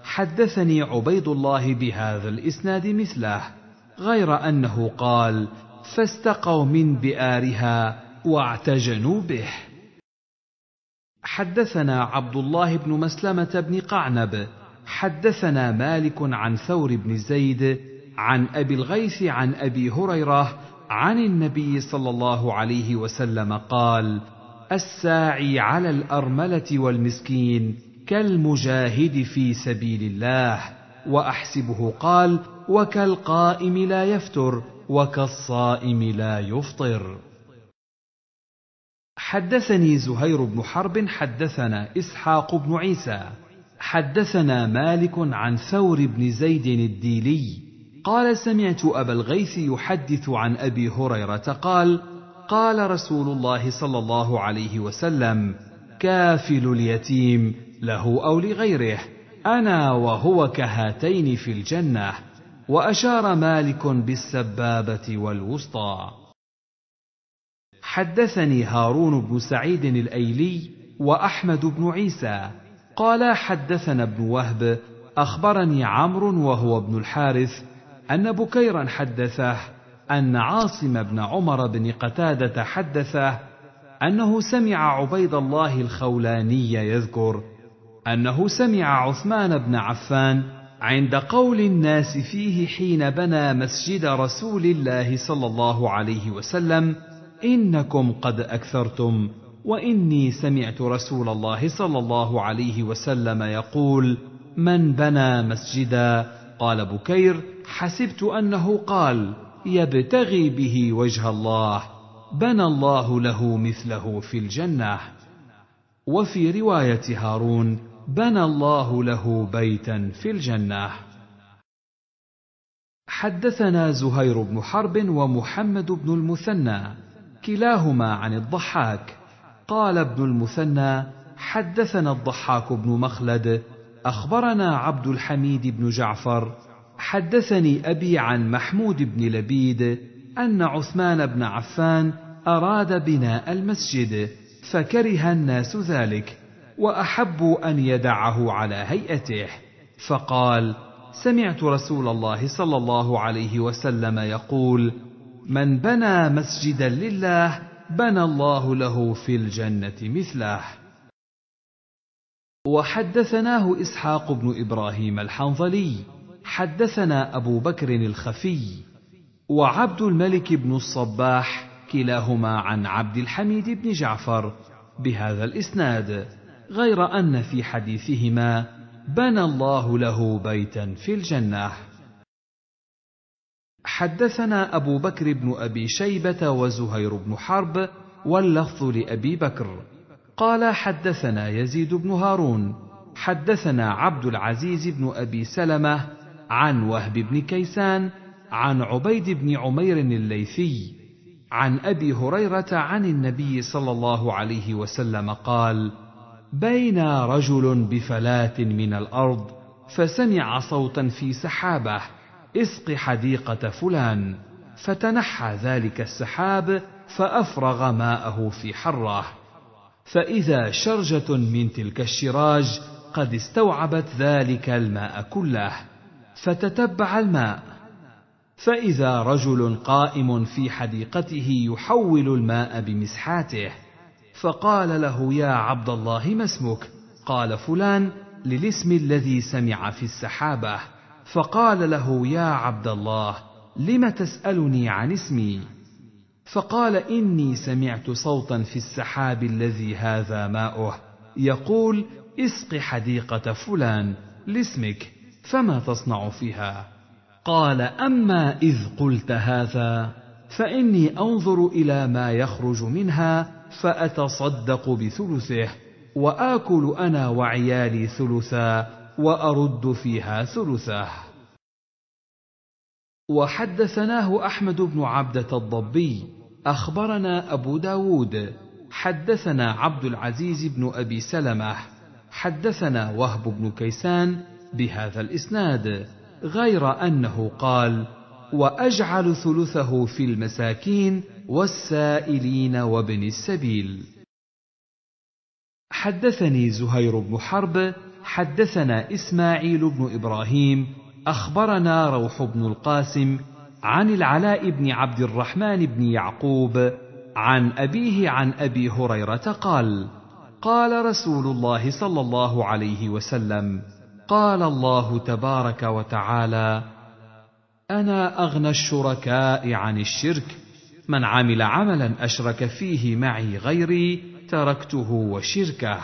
حدثني عبيد الله بهذا الاسناد مثله غير انه قال فاستقوا من بئارها واعتجنوا به حدثنا عبد الله بن مسلمه بن قعنب حدثنا مالك عن ثور بن زيد عن ابي الغيث عن ابي هريره عن النبي صلى الله عليه وسلم قال الساعي على الارمله والمسكين كالمجاهد في سبيل الله واحسبه قال وكالقائم لا يفتر وكالصائم لا يفطر حدثني زهير بن حرب حدثنا اسحاق بن عيسى حدثنا مالك عن ثور بن زيد الديلي قال سمعت ابا الغيث يحدث عن ابي هريره قال قال رسول الله صلى الله عليه وسلم كافل اليتيم له او لغيره انا وهو كهاتين في الجنه واشار مالك بالسبابه والوسطى حدثني هارون بن سعيد الايلي واحمد بن عيسى قالا حدثنا ابن وهب اخبرني عمرو وهو ابن الحارث ان بكيرا حدثه ان عاصم بن عمر بن قتاده حدثه انه سمع عبيد الله الخولاني يذكر انه سمع عثمان بن عفان عند قول الناس فيه حين بنى مسجد رسول الله صلى الله عليه وسلم انكم قد اكثرتم واني سمعت رسول الله صلى الله عليه وسلم يقول من بنى مسجدا قال بكير حسبت انه قال يبتغي به وجه الله بنى الله له مثله في الجنه وفي روايه هارون بنى الله له بيتا في الجنه حدثنا زهير بن حرب ومحمد بن المثنى كلاهما عن الضحاك قال ابن المثنى حدثنا الضحاك بن مخلد اخبرنا عبد الحميد بن جعفر حدثني ابي عن محمود بن لبيد ان عثمان بن عفان اراد بناء المسجد فكره الناس ذلك واحبوا ان يدعه على هيئته فقال سمعت رسول الله صلى الله عليه وسلم يقول من بنى مسجدا لله بنى الله له في الجنة مثله. وحدثناه إسحاق بن إبراهيم الحنظلي، حدثنا أبو بكر الخفي، وعبد الملك بن الصباح، كلاهما عن عبد الحميد بن جعفر، بهذا الإسناد، غير أن في حديثهما: بنى الله له بيتا في الجنة. حدثنا ابو بكر بن ابي شيبه وزهير بن حرب واللفظ لابي بكر قال حدثنا يزيد بن هارون حدثنا عبد العزيز بن ابي سلمه عن وهب بن كيسان عن عبيد بن عمير الليثي عن ابي هريره عن النبي صلى الله عليه وسلم قال بينا رجل بفلاه من الارض فسمع صوتا في سحابه اسق حديقة فلان فتنحى ذلك السحاب فأفرغ ماءه في حرة فإذا شرجة من تلك الشراج قد استوعبت ذلك الماء كله فتتبع الماء فإذا رجل قائم في حديقته يحول الماء بمسحاته فقال له يا عبد الله ما اسمك قال فلان للاسم الذي سمع في السحابه فقال له يا عبد الله لم تسالني عن اسمي فقال اني سمعت صوتا في السحاب الذي هذا ماؤه يقول اسق حديقه فلان لاسمك فما تصنع فيها قال اما اذ قلت هذا فاني انظر الى ما يخرج منها فاتصدق بثلثه واكل انا وعيالي ثلثا وأرد فيها ثلثه وحدثناه أحمد بن عبدة الضبي أخبرنا أبو داود حدثنا عبد العزيز بن أبي سلمة حدثنا وهب بن كيسان بهذا الإسناد غير أنه قال وأجعل ثلثه في المساكين والسائلين وابن السبيل حدثني زهير بن حرب حدثنا اسماعيل بن ابراهيم اخبرنا روح بن القاسم عن العلاء بن عبد الرحمن بن يعقوب عن ابيه عن ابي هريره قال قال رسول الله صلى الله عليه وسلم قال الله تبارك وتعالى انا اغنى الشركاء عن الشرك من عمل عملا اشرك فيه معي غيري تركته وشركه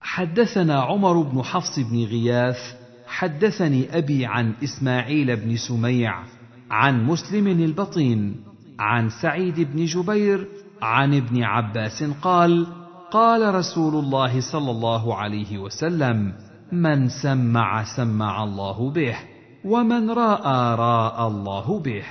حدثنا عمر بن حفص بن غياث حدثني ابي عن اسماعيل بن سميع عن مسلم البطين عن سعيد بن جبير عن ابن عباس قال قال رسول الله صلى الله عليه وسلم من سمع سمع الله به ومن راى راى الله به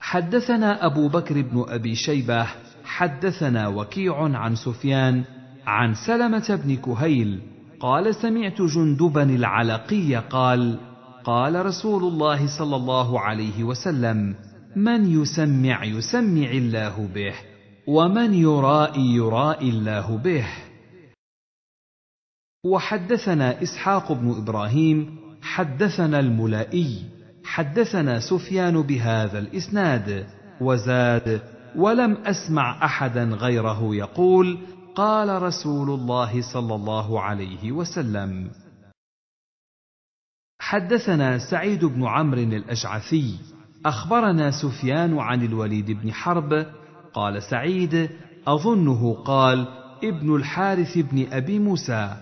حدثنا ابو بكر بن ابي شيبه حدثنا وكيع عن سفيان عن سلمة بن كهيل قال سمعت جندبا العلقي قال قال رسول الله صلى الله عليه وسلم من يسمع يسمع الله به ومن يرائي يرائي الله به وحدثنا اسحاق بن ابراهيم حدثنا الملائي حدثنا سفيان بهذا الاسناد وزاد ولم اسمع احدا غيره يقول قال رسول الله صلى الله عليه وسلم حدثنا سعيد بن عمرو الاشعثي اخبرنا سفيان عن الوليد بن حرب قال سعيد اظنه قال ابن الحارث بن ابي موسى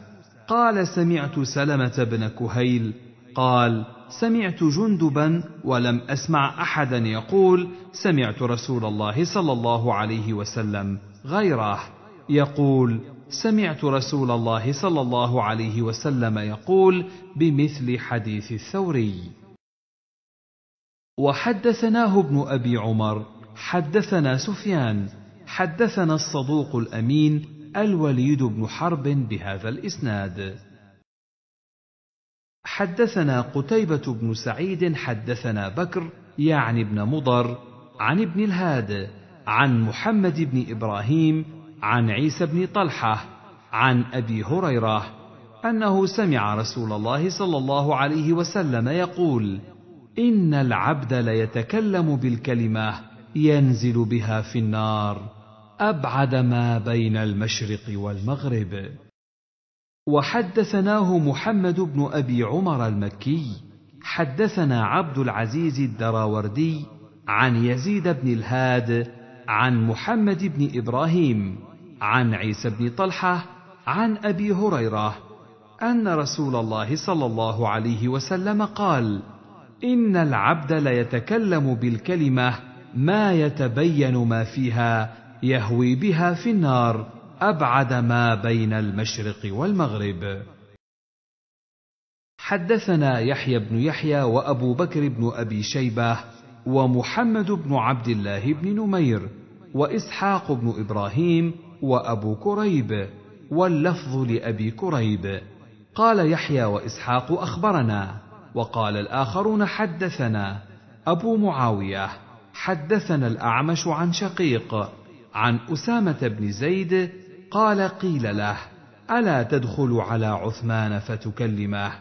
قال سمعت سلمه بن كهيل قال سمعت جندبا ولم اسمع احدا يقول سمعت رسول الله صلى الله عليه وسلم غيره يقول سمعت رسول الله صلى الله عليه وسلم يقول بمثل حديث الثوري وحدثناه ابن ابي عمر حدثنا سفيان حدثنا الصدوق الامين الوليد بن حرب بهذا الاسناد حدثنا قتيبه بن سعيد حدثنا بكر يعني ابن مضر عن ابن الهاد عن محمد بن ابراهيم عن عيسى بن طلحه عن ابي هريره انه سمع رسول الله صلى الله عليه وسلم يقول ان العبد ليتكلم بالكلمه ينزل بها في النار ابعد ما بين المشرق والمغرب وحدثناه محمد بن ابي عمر المكي حدثنا عبد العزيز الدراوردي عن يزيد بن الهاد عن محمد بن ابراهيم عن عيسى بن طلحه عن ابي هريره ان رسول الله صلى الله عليه وسلم قال ان العبد ليتكلم بالكلمه ما يتبين ما فيها يهوي بها في النار ابعد ما بين المشرق والمغرب حدثنا يحيى بن يحيى وابو بكر بن ابي شيبه ومحمد بن عبد الله بن نمير واسحاق بن ابراهيم وابو كريب واللفظ لابي كريب قال يحيى واسحاق اخبرنا وقال الاخرون حدثنا ابو معاويه حدثنا الاعمش عن شقيق عن اسامه بن زيد قال قيل له الا تدخل على عثمان فتكلمه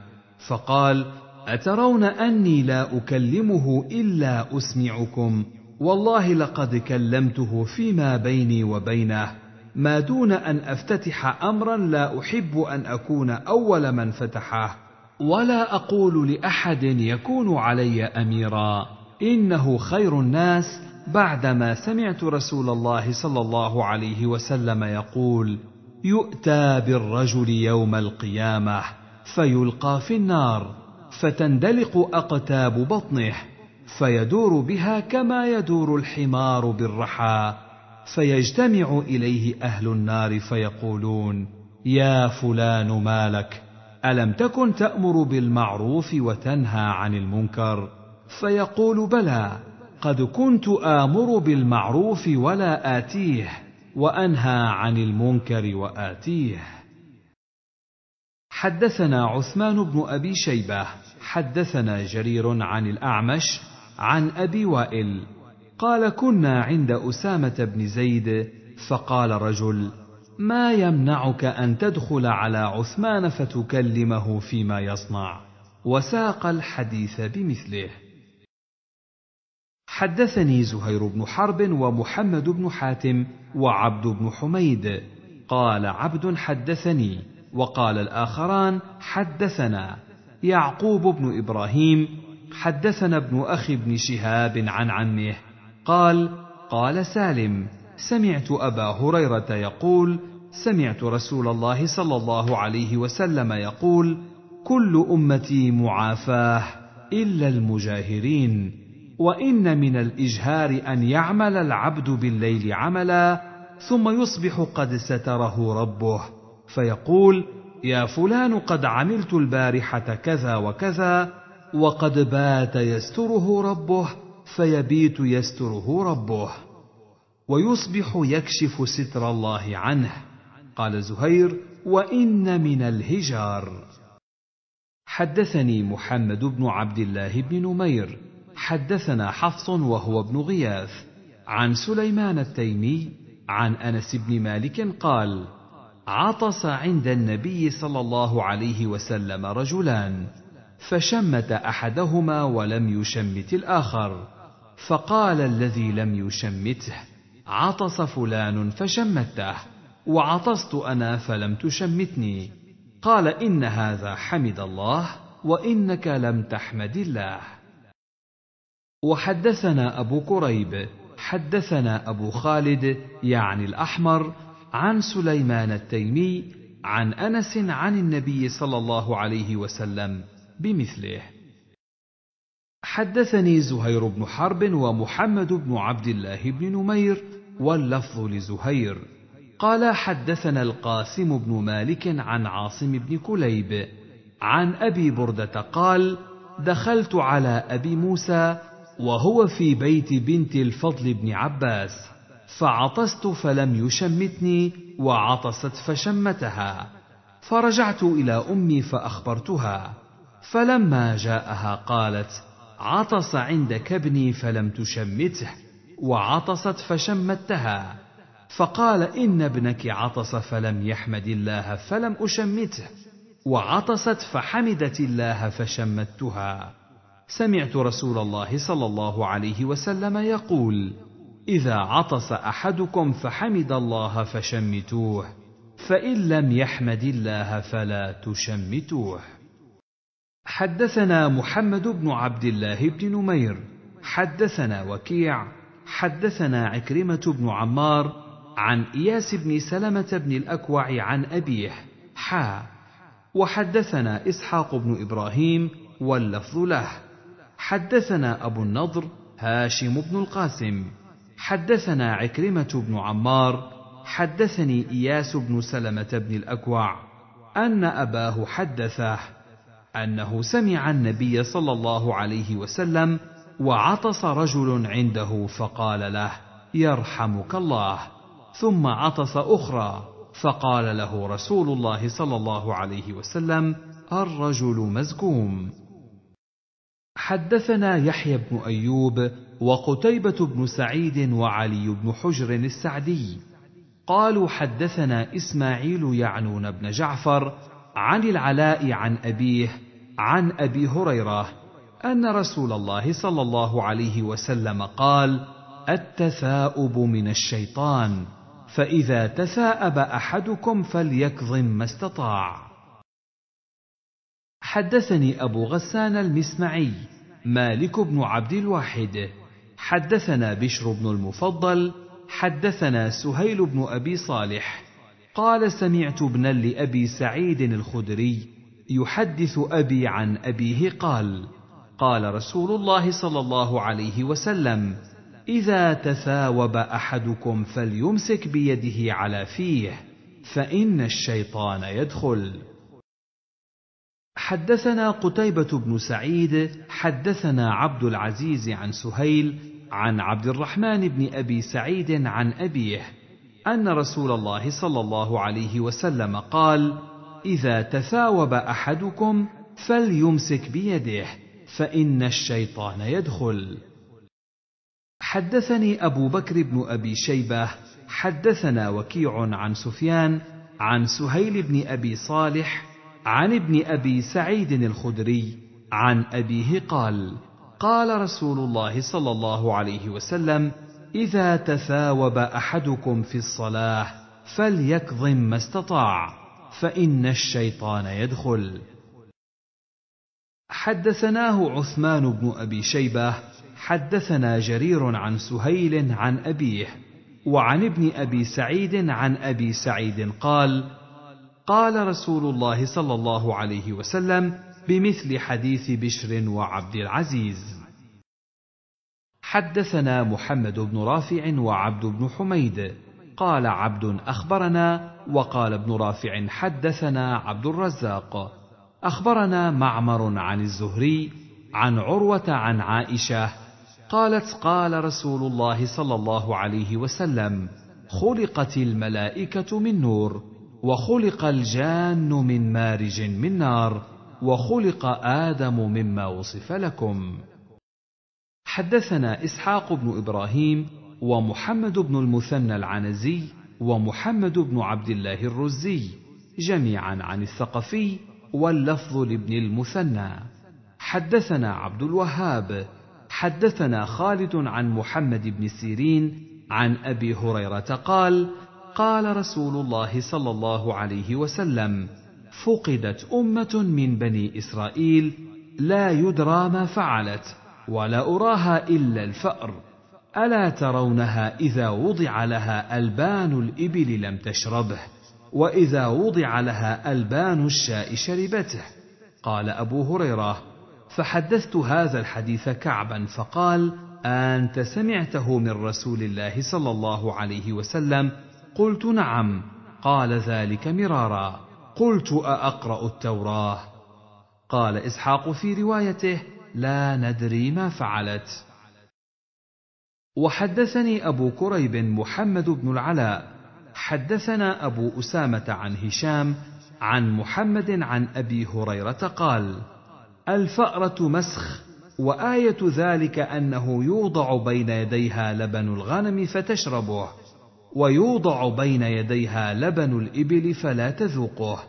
فقال اترون اني لا اكلمه الا اسمعكم والله لقد كلمته فيما بيني وبينه ما دون ان افتتح امرا لا احب ان اكون اول من فتحه ولا اقول لاحد يكون علي اميرا انه خير الناس بعدما سمعت رسول الله صلى الله عليه وسلم يقول يؤتى بالرجل يوم القيامه فيلقى في النار فتندلق اقتاب بطنه فيدور بها كما يدور الحمار بالرحى فيجتمع اليه اهل النار فيقولون يا فلان ما لك الم تكن تامر بالمعروف وتنهى عن المنكر فيقول بلى قد كنت امر بالمعروف ولا اتيه وانهى عن المنكر واتيه حدثنا عثمان بن ابي شيبه حدثنا جرير عن الاعمش عن ابي وائل قال كنا عند اسامه بن زيد فقال رجل ما يمنعك ان تدخل على عثمان فتكلمه فيما يصنع وساق الحديث بمثله حدثني زهير بن حرب ومحمد بن حاتم وعبد بن حميد قال عبد حدثني وقال الاخران حدثنا يعقوب بن ابراهيم حدثنا ابن اخي بن شهاب عن عمه قال قال سالم سمعت ابا هريره يقول سمعت رسول الله صلى الله عليه وسلم يقول كل امتي معافاه الا المجاهرين وان من الاجهار ان يعمل العبد بالليل عملا ثم يصبح قد ستره ربه فيقول يا فلان قد عملت البارحه كذا وكذا وقد بات يستره ربه فيبيت يستره ربه ويصبح يكشف ستر الله عنه قال زهير وان من الهجار حدثني محمد بن عبد الله بن نمير حدثنا حفص وهو ابن غياث عن سليمان التيمي عن انس بن مالك قال عطس عند النبي صلى الله عليه وسلم رجلان فشمت احدهما ولم يشمت الاخر فقال الذي لم يشمته عطس فلان فشمته وعطست انا فلم تشمتني قال ان هذا حمد الله وانك لم تحمد الله وحدثنا ابو كريب حدثنا ابو خالد يعني الاحمر عن سليمان التيمي عن انس عن النبي صلى الله عليه وسلم بمثله حدثني زهير بن حرب ومحمد بن عبد الله بن نمير واللفظ لزهير قال حدثنا القاسم بن مالك عن عاصم بن كليب عن ابي برده قال دخلت على ابي موسى وهو في بيت بنت الفضل بن عباس فعطست فلم يشمتني وعطست فشمتها فرجعت الى امي فاخبرتها فلما جاءها قالت عطس عندك ابني فلم تشمته وعطست فشمتها فقال ان ابنك عطس فلم يحمد الله فلم اشمته وعطست فحمدت الله فشمتها سمعت رسول الله صلى الله عليه وسلم يقول اذا عطس احدكم فحمد الله فشمتوه فان لم يحمد الله فلا تشمتوه حدثنا محمد بن عبد الله بن نمير حدثنا وكيع حدثنا عكرمه بن عمار عن اياس بن سلمه بن الاكوع عن ابيه حا وحدثنا اسحاق بن ابراهيم واللفظ له حدثنا ابو النضر هاشم بن القاسم حدثنا عكرمه بن عمار حدثني اياس بن سلمه بن الاكوع ان اباه حدثه انه سمع النبي صلى الله عليه وسلم وعطس رجل عنده فقال له يرحمك الله ثم عطس اخرى فقال له رسول الله صلى الله عليه وسلم الرجل مزكوم حدثنا يحيى بن ايوب وقتيبه بن سعيد وعلي بن حجر السعدي قالوا حدثنا اسماعيل يعنون بن جعفر عن العلاء عن ابيه عن ابي هريره ان رسول الله صلى الله عليه وسلم قال التثاؤب من الشيطان فاذا تثاءب احدكم فليكظم ما استطاع حدثني ابو غسان المسمعي مالك بن عبد الواحد حدثنا بشر بن المفضل حدثنا سهيل بن ابي صالح قال سمعت ابنا لابي سعيد الخدري يحدث ابي عن ابيه قال قال رسول الله صلى الله عليه وسلم اذا تثاوب احدكم فليمسك بيده على فيه فان الشيطان يدخل حدثنا قتيبة بن سعيد حدثنا عبد العزيز عن سهيل عن عبد الرحمن بن أبي سعيد عن أبيه أن رسول الله صلى الله عليه وسلم قال: اذا تثاوب احدكم فليمسك بيده فان الشيطان يدخل حدثني ابو بكر بن ابي شيبه حدثنا وكيع عن سفيان عن سهيل بن ابي صالح عن ابن ابي سعيد الخدري عن ابيه قال قال رسول الله صلى الله عليه وسلم اذا تثاوب احدكم في الصلاه فليكظم ما استطاع فان الشيطان يدخل حدثناه عثمان بن ابي شيبه حدثنا جرير عن سهيل عن ابيه وعن ابن ابي سعيد عن ابي سعيد قال قال رسول الله صلى الله عليه وسلم بمثل حديث بشر وعبد العزيز حدثنا محمد بن رافع وعبد بن حميد قال عبد اخبرنا وقال ابن رافع حدثنا عبد الرزاق اخبرنا معمر عن الزهري عن عروه عن عائشه قالت قال رسول الله صلى الله عليه وسلم خلقت الملائكه من نور وخلق الجان من مارج من نار وخلق ادم مما وصف لكم حدثنا اسحاق بن ابراهيم ومحمد بن المثنى العنزي ومحمد بن عبد الله الرزي جميعا عن الثقفي واللفظ لابن المثنى حدثنا عبد الوهاب حدثنا خالد عن محمد بن سيرين عن ابي هريره قال قال رسول الله صلى الله عليه وسلم فقدت امه من بني اسرائيل لا يدرى ما فعلت ولا اراها الا الفار الا ترونها اذا وضع لها البان الابل لم تشربه واذا وضع لها البان الشاء شربته قال ابو هريره فحدثت هذا الحديث كعبا فقال انت سمعته من رسول الله صلى الله عليه وسلم قلت نعم قال ذلك مرارا قلت ااقرا التوراه قال اسحاق في روايته لا ندري ما فعلت وحدثني ابو كريب محمد بن العلاء حدثنا ابو اسامه عن هشام عن محمد عن ابي هريره قال الفاره مسخ وايه ذلك انه يوضع بين يديها لبن الغنم فتشربه ويوضع بين يديها لبن الابل فلا تذوقه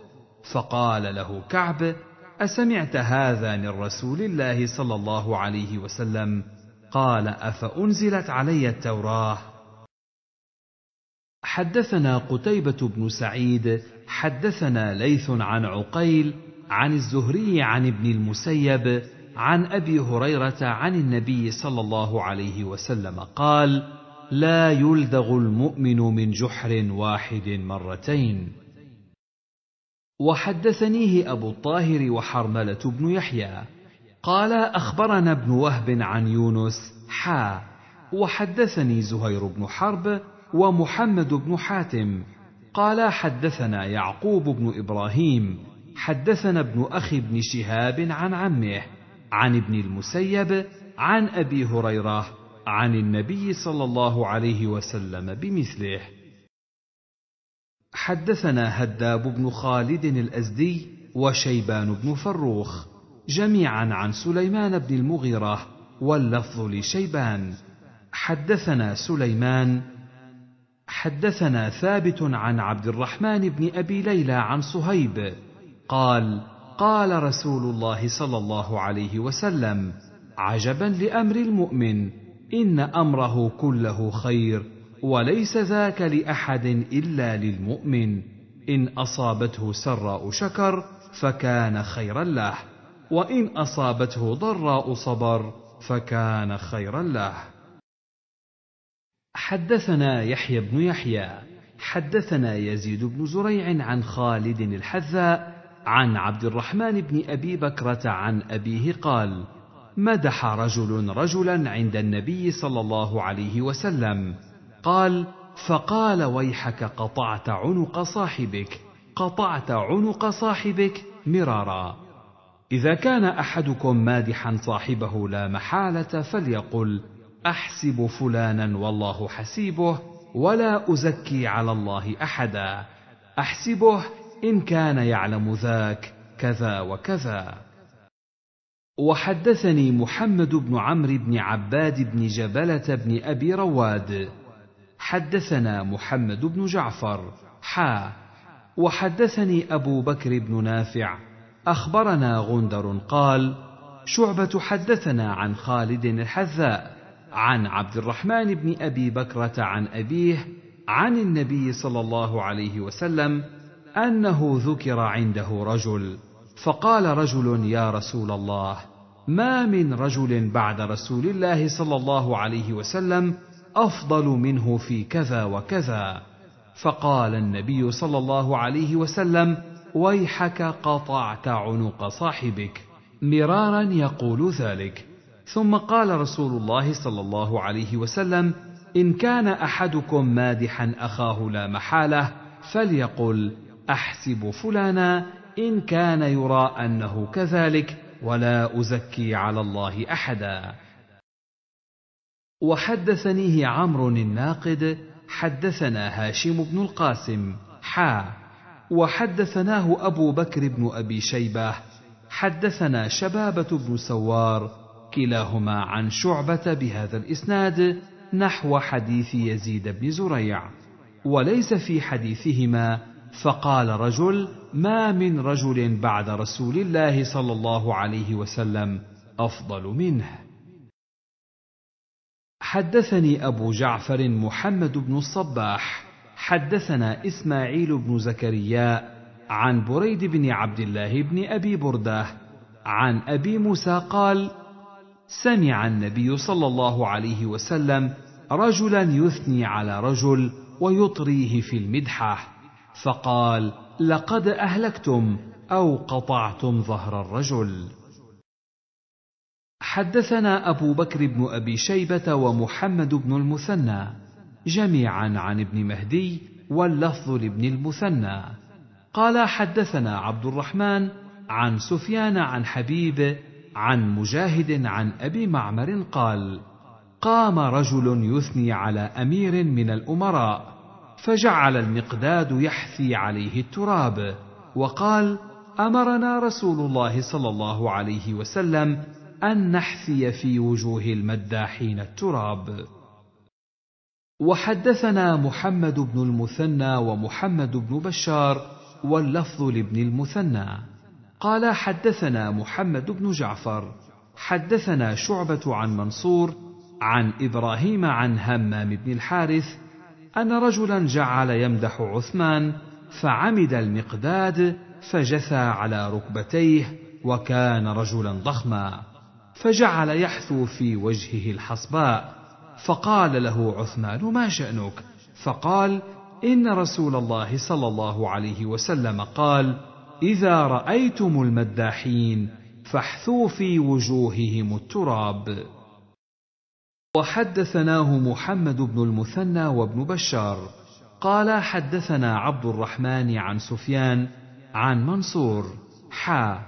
فقال له كعب اسمعت هذا من رسول الله صلى الله عليه وسلم قال افانزلت علي التوراه حدثنا قتيبه بن سعيد حدثنا ليث عن عقيل عن الزهري عن ابن المسيب عن ابي هريره عن النبي صلى الله عليه وسلم قال لا يلدغ المؤمن من جحر واحد مرتين وحدثنيه ابو الطاهر وحرمله بن يحيى قال اخبرنا ابن وهب عن يونس حا وحدثني زهير بن حرب ومحمد بن حاتم قال حدثنا يعقوب بن ابراهيم حدثنا ابن اخي بن شهاب عن عمه عن ابن المسيب عن ابي هريره عن النبي صلى الله عليه وسلم بمثله حدثنا هداب بن خالد الازدي وشيبان بن فروخ جميعا عن سليمان بن المغيرة واللفظ لشيبان حدثنا سليمان حدثنا ثابت عن عبد الرحمن بن أبي ليلى عن صهيب قال قال رسول الله صلى الله عليه وسلم عجبا لأمر المؤمن إن أمره كله خير وليس ذاك لأحد إلا للمؤمن إن أصابته سراء شكر فكان خيرا له وان اصابته ضراء صبر فكان خيرا له حدثنا يحيى بن يحيى حدثنا يزيد بن زريع عن خالد الحذاء عن عبد الرحمن بن ابي بكره عن ابيه قال مدح رجل رجلا عند النبي صلى الله عليه وسلم قال فقال ويحك قطعت عنق صاحبك قطعت عنق صاحبك مرارا اذا كان احدكم مادحا صاحبه لا محاله فليقل احسب فلانا والله حسيبه ولا ازكي على الله احدا احسبه ان كان يعلم ذاك كذا وكذا وحدثني محمد بن عمرو بن عباد بن جبله بن ابي رواد حدثنا محمد بن جعفر حا وحدثني ابو بكر بن نافع اخبرنا غندر قال شعبه حدثنا عن خالد الحذاء عن عبد الرحمن بن ابي بكره عن ابيه عن النبي صلى الله عليه وسلم انه ذكر عنده رجل فقال رجل يا رسول الله ما من رجل بعد رسول الله صلى الله عليه وسلم افضل منه في كذا وكذا فقال النبي صلى الله عليه وسلم ويحك قطعت عنق صاحبك مرارا يقول ذلك ثم قال رسول الله صلى الله عليه وسلم ان كان احدكم مادحا اخاه لا محاله فليقل احسب فلانا ان كان يرى انه كذلك ولا ازكي على الله احدا وحدثنيه عمرو الناقد حدثنا هاشم بن القاسم حا وحدثناه أبو بكر بن أبي شيبة حدثنا شبابة بن سوار كلاهما عن شعبة بهذا الإسناد نحو حديث يزيد بن زريع وليس في حديثهما فقال رجل ما من رجل بعد رسول الله صلى الله عليه وسلم أفضل منه حدثني أبو جعفر محمد بن الصباح حدثنا اسماعيل بن زكريا عن بريد بن عبد الله بن ابي برده عن ابي موسى قال سمع النبي صلى الله عليه وسلم رجلا يثني على رجل ويطريه في المدحه فقال لقد اهلكتم او قطعتم ظهر الرجل حدثنا ابو بكر بن ابي شيبه ومحمد بن المثنى جميعا عن ابن مهدي واللفظ لابن المثنى قال حدثنا عبد الرحمن عن سفيان عن حبيب عن مجاهد عن ابي معمر قال قام رجل يثني على امير من الامراء فجعل المقداد يحثي عليه التراب وقال امرنا رسول الله صلى الله عليه وسلم ان نحثي في وجوه المداحين التراب وحدثنا محمد بن المثنى ومحمد بن بشار واللفظ لابن المثنى قال حدثنا محمد بن جعفر حدثنا شعبه عن منصور عن ابراهيم عن همام بن الحارث ان رجلا جعل يمدح عثمان فعمد المقداد فجثى على ركبتيه وكان رجلا ضخما فجعل يحثو في وجهه الحصباء فقال له عثمان ما شأنك فقال إن رسول الله صلى الله عليه وسلم قال إذا رأيتم المداحين فاحثوا في وجوههم التراب وحدثناه محمد بن المثنى وابن بشار قال حدثنا عبد الرحمن عن سفيان عن منصور حا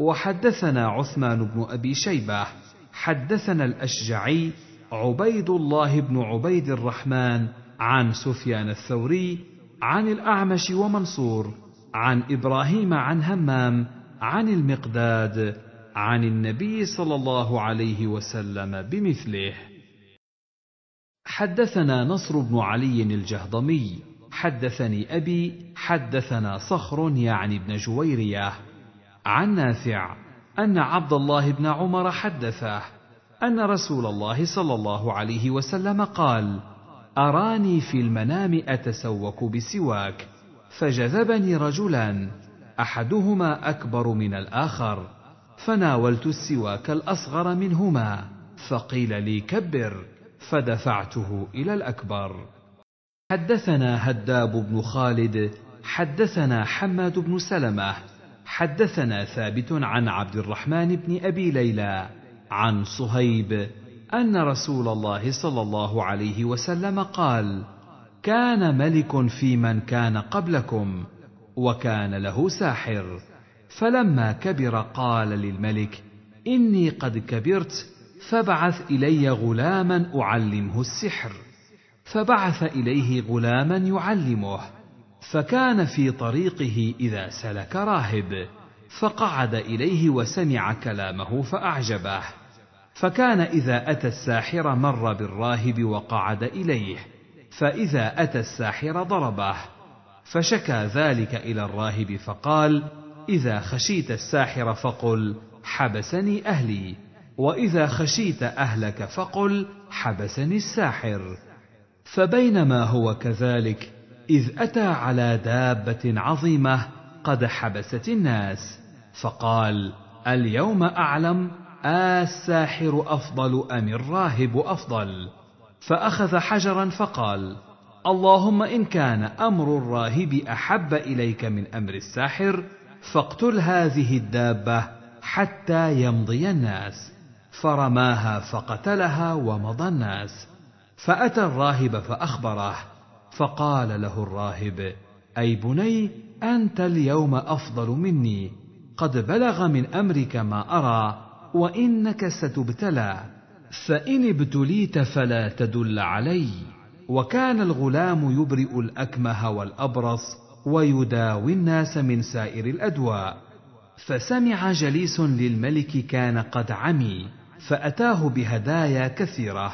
وحدثنا عثمان بن ابي شيبه حدثنا الاشجعي عبيد الله بن عبيد الرحمن عن سفيان الثوري عن الاعمش ومنصور عن ابراهيم عن همام عن المقداد عن النبي صلى الله عليه وسلم بمثله حدثنا نصر بن علي الجهضمي حدثني ابي حدثنا صخر يعني بن جويريه عن نافع ان عبد الله بن عمر حدثه ان رسول الله صلى الله عليه وسلم قال اراني في المنام اتسوك بسواك فجذبني رجلان احدهما اكبر من الاخر فناولت السواك الاصغر منهما فقيل لي كبر فدفعته الى الاكبر حدثنا هداب بن خالد حدثنا حماد بن سلمه حدثنا ثابت عن عبد الرحمن بن ابي ليلى عن صهيب ان رسول الله صلى الله عليه وسلم قال كان ملك في من كان قبلكم وكان له ساحر فلما كبر قال للملك اني قد كبرت فبعث الي غلاما اعلمه السحر فبعث اليه غلاما يعلمه فكان في طريقه اذا سلك راهب فقعد اليه وسمع كلامه فاعجبه فكان إذا أتى الساحر مر بالراهب وقعد إليه، فإذا أتى الساحر ضربه، فشكى ذلك إلى الراهب فقال: إذا خشيت الساحر فقل: حبسني أهلي، وإذا خشيت أهلك فقل: حبسني الساحر. فبينما هو كذلك، إذ أتى على دابة عظيمة قد حبست الناس، فقال: اليوم أعلم الساحر افضل ام الراهب افضل فاخذ حجرا فقال اللهم ان كان امر الراهب احب اليك من امر الساحر فاقتل هذه الدابه حتى يمضي الناس فرماها فقتلها ومضى الناس فاتى الراهب فاخبره فقال له الراهب اي بني انت اليوم افضل مني قد بلغ من امرك ما ارى وانك ستبتلى فان ابتليت فلا تدل علي وكان الغلام يبرئ الاكمه والابرص ويداوي الناس من سائر الادواء فسمع جليس للملك كان قد عمي فاتاه بهدايا كثيره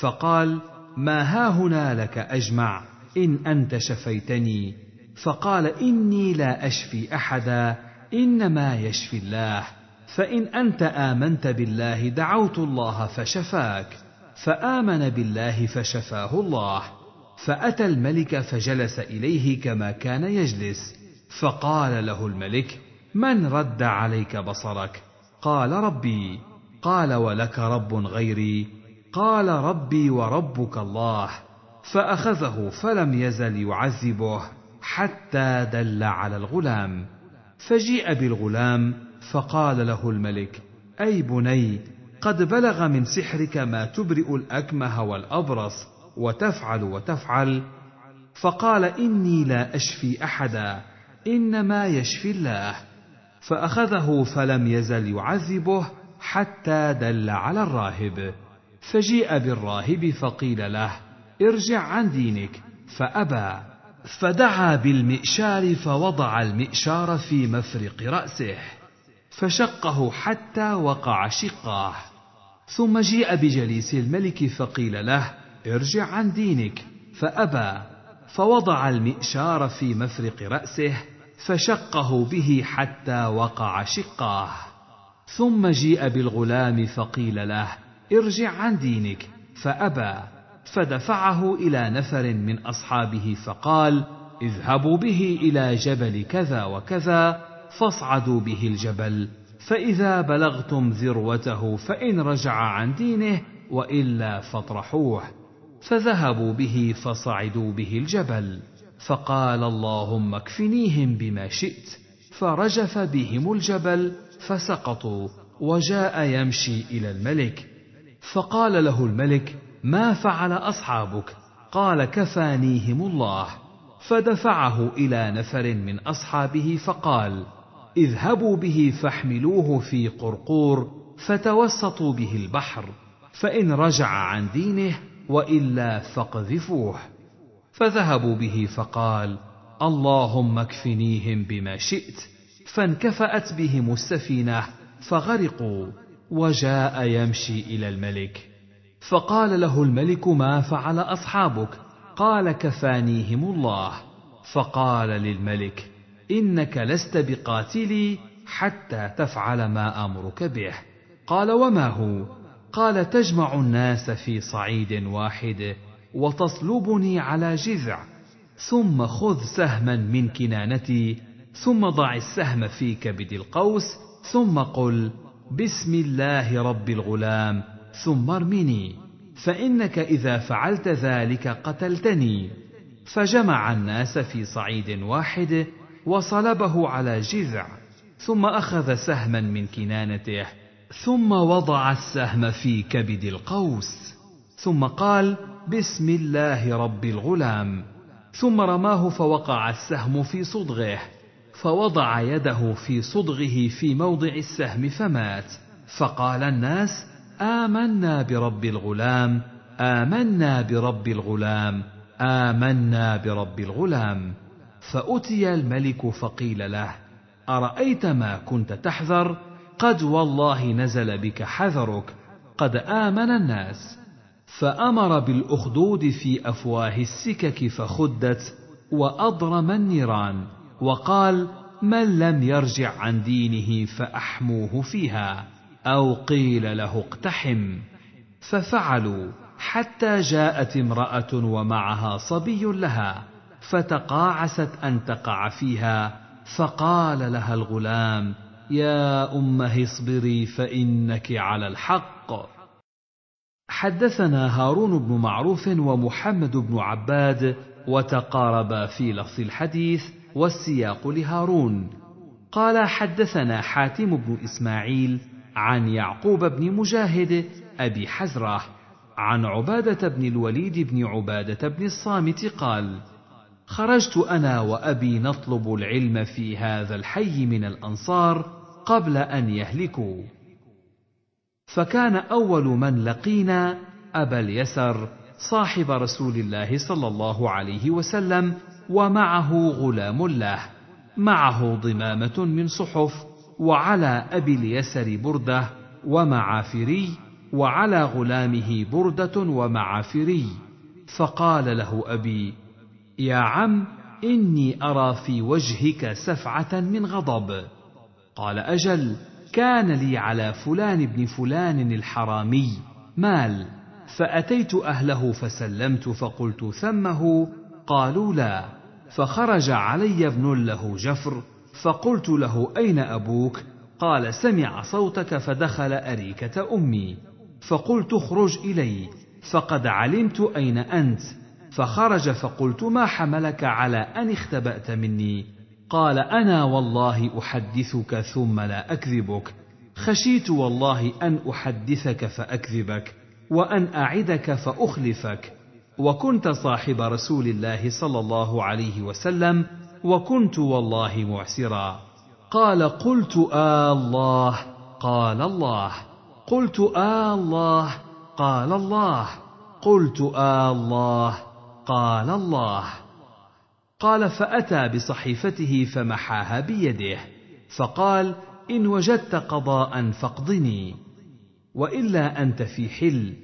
فقال ما ها هنا لك اجمع ان انت شفيتني فقال اني لا اشفي احدا انما يشفي الله فان انت امنت بالله دعوت الله فشفاك فامن بالله فشفاه الله فاتى الملك فجلس اليه كما كان يجلس فقال له الملك من رد عليك بصرك قال ربي قال ولك رب غيري قال ربي وربك الله فاخذه فلم يزل يعذبه حتى دل على الغلام فجيء بالغلام فقال له الملك اي بني قد بلغ من سحرك ما تبرئ الاكمه والابرص وتفعل وتفعل فقال اني لا اشفي احدا انما يشفي الله فاخذه فلم يزل يعذبه حتى دل على الراهب فجيء بالراهب فقيل له ارجع عن دينك فابى فدعا بالمئشار فوضع المئشار في مفرق راسه فشقه حتى وقع شقاه ثم جيء بجليس الملك فقيل له ارجع عن دينك فابى فوضع المئشار في مفرق راسه فشقه به حتى وقع شقاه ثم جيء بالغلام فقيل له ارجع عن دينك فابى فدفعه الى نفر من اصحابه فقال اذهبوا به الى جبل كذا وكذا فاصعدوا به الجبل فإذا بلغتم ذروته فإن رجع عن دينه وإلا فاطرحوه فذهبوا به فصعدوا به الجبل فقال اللهم اكفنيهم بما شئت فرجف بهم الجبل فسقطوا وجاء يمشي إلى الملك فقال له الملك ما فعل أصحابك قال كفانيهم الله فدفعه إلى نفر من أصحابه فقال اذهبوا به فاحملوه في قرقور فتوسطوا به البحر فان رجع عن دينه والا فاقذفوه فذهبوا به فقال اللهم اكفنيهم بما شئت فانكفات بهم السفينه فغرقوا وجاء يمشي الى الملك فقال له الملك ما فعل اصحابك قال كفانيهم الله فقال للملك انك لست بقاتلي حتى تفعل ما امرك به قال وما هو قال تجمع الناس في صعيد واحد وتصلبني على جذع ثم خذ سهما من كنانتي ثم ضع السهم في كبد القوس ثم قل بسم الله رب الغلام ثم ارمني فانك اذا فعلت ذلك قتلتني فجمع الناس في صعيد واحد وصلبه على جذع ثم اخذ سهما من كنانته ثم وضع السهم في كبد القوس ثم قال بسم الله رب الغلام ثم رماه فوقع السهم في صدغه فوضع يده في صدغه في موضع السهم فمات فقال الناس امنا برب الغلام امنا برب الغلام امنا برب الغلام فأتي الملك فقيل له: أرأيت ما كنت تحذر؟ قد والله نزل بك حذرك، قد آمن الناس. فأمر بالأخدود في أفواه السكك فخدت، وأضرم النيران، وقال: من لم يرجع عن دينه فأحموه فيها، أو قيل له اقتحم. ففعلوا، حتى جاءت امرأة ومعها صبي لها، فتقاعست ان تقع فيها فقال لها الغلام يا امه اصبري فانك على الحق حدثنا هارون بن معروف ومحمد بن عباد وتقاربا في لفظ الحديث والسياق لهارون قال حدثنا حاتم بن اسماعيل عن يعقوب بن مجاهد ابي حزره عن عباده بن الوليد بن عباده بن الصامت قال خرجت انا وابي نطلب العلم في هذا الحي من الانصار قبل ان يهلكوا فكان اول من لقينا ابا اليسر صاحب رسول الله صلى الله عليه وسلم ومعه غلام له معه ضمامه من صحف وعلى ابي اليسر برده ومعافري وعلى غلامه برده ومعافري فقال له ابي يا عم اني ارى في وجهك سفعه من غضب قال اجل كان لي على فلان بن فلان الحرامي مال فاتيت اهله فسلمت فقلت ثمه قالوا لا فخرج علي ابن له جفر فقلت له اين ابوك قال سمع صوتك فدخل اريكه امي فقلت اخرج الي فقد علمت اين انت فخرج فقلت ما حملك على ان اختبات مني قال انا والله احدثك ثم لا اكذبك خشيت والله ان احدثك فاكذبك وان اعدك فاخلفك وكنت صاحب رسول الله صلى الله عليه وسلم وكنت والله معسرا قال قلت آه الله قال الله قلت آه الله قال الله قلت آه الله قال الله قال فاتى بصحيفته فمحاها بيده فقال ان وجدت قضاء فاقضني والا انت في حل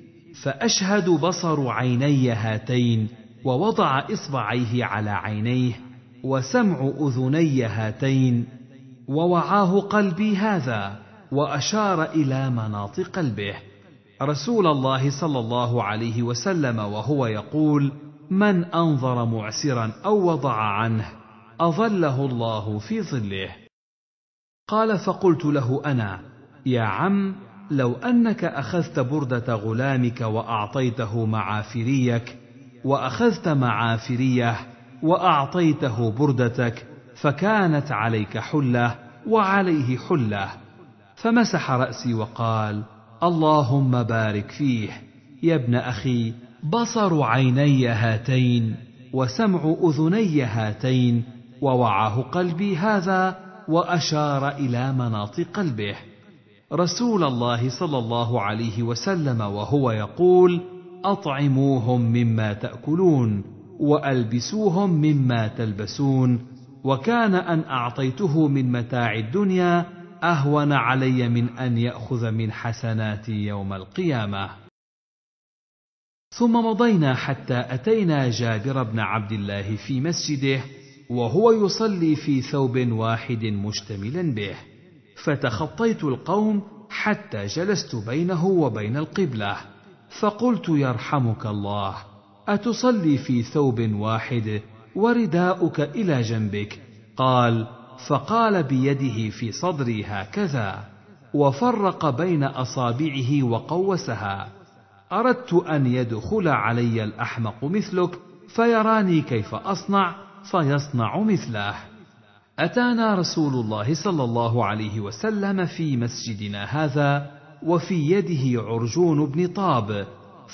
فاشهد بصر عيني هاتين ووضع اصبعيه على عينيه وسمع اذني هاتين ووعاه قلبي هذا واشار الى مناط قلبه رسول الله صلى الله عليه وسلم وهو يقول من أنظر معسرا أو وضع عنه أظله الله في ظله قال فقلت له أنا يا عم لو أنك أخذت بردة غلامك وأعطيته معافريك وأخذت معافريه وأعطيته بردتك فكانت عليك حلة وعليه حلة فمسح رأسي وقال اللهم بارك فيه يا ابن أخي بصر عيني هاتين وسمع اذني هاتين ووعاه قلبي هذا واشار الى مناط قلبه رسول الله صلى الله عليه وسلم وهو يقول اطعموهم مما تاكلون والبسوهم مما تلبسون وكان ان اعطيته من متاع الدنيا اهون علي من ان ياخذ من حسناتي يوم القيامه ثم مضينا حتى أتينا جابر بن عبد الله في مسجده وهو يصلي في ثوب واحد مشتملا به فتخطيت القوم حتى جلست بينه وبين القبله فقلت يرحمك الله اتصلي في ثوب واحد ورداؤك الى جنبك قال فقال بيده في صدري هكذا وفرق بين اصابعه وقوسها أردت أن يدخل علي الأحمق مثلك فيراني كيف أصنع فيصنع مثله. أتانا رسول الله صلى الله عليه وسلم في مسجدنا هذا وفي يده عرجون بن طاب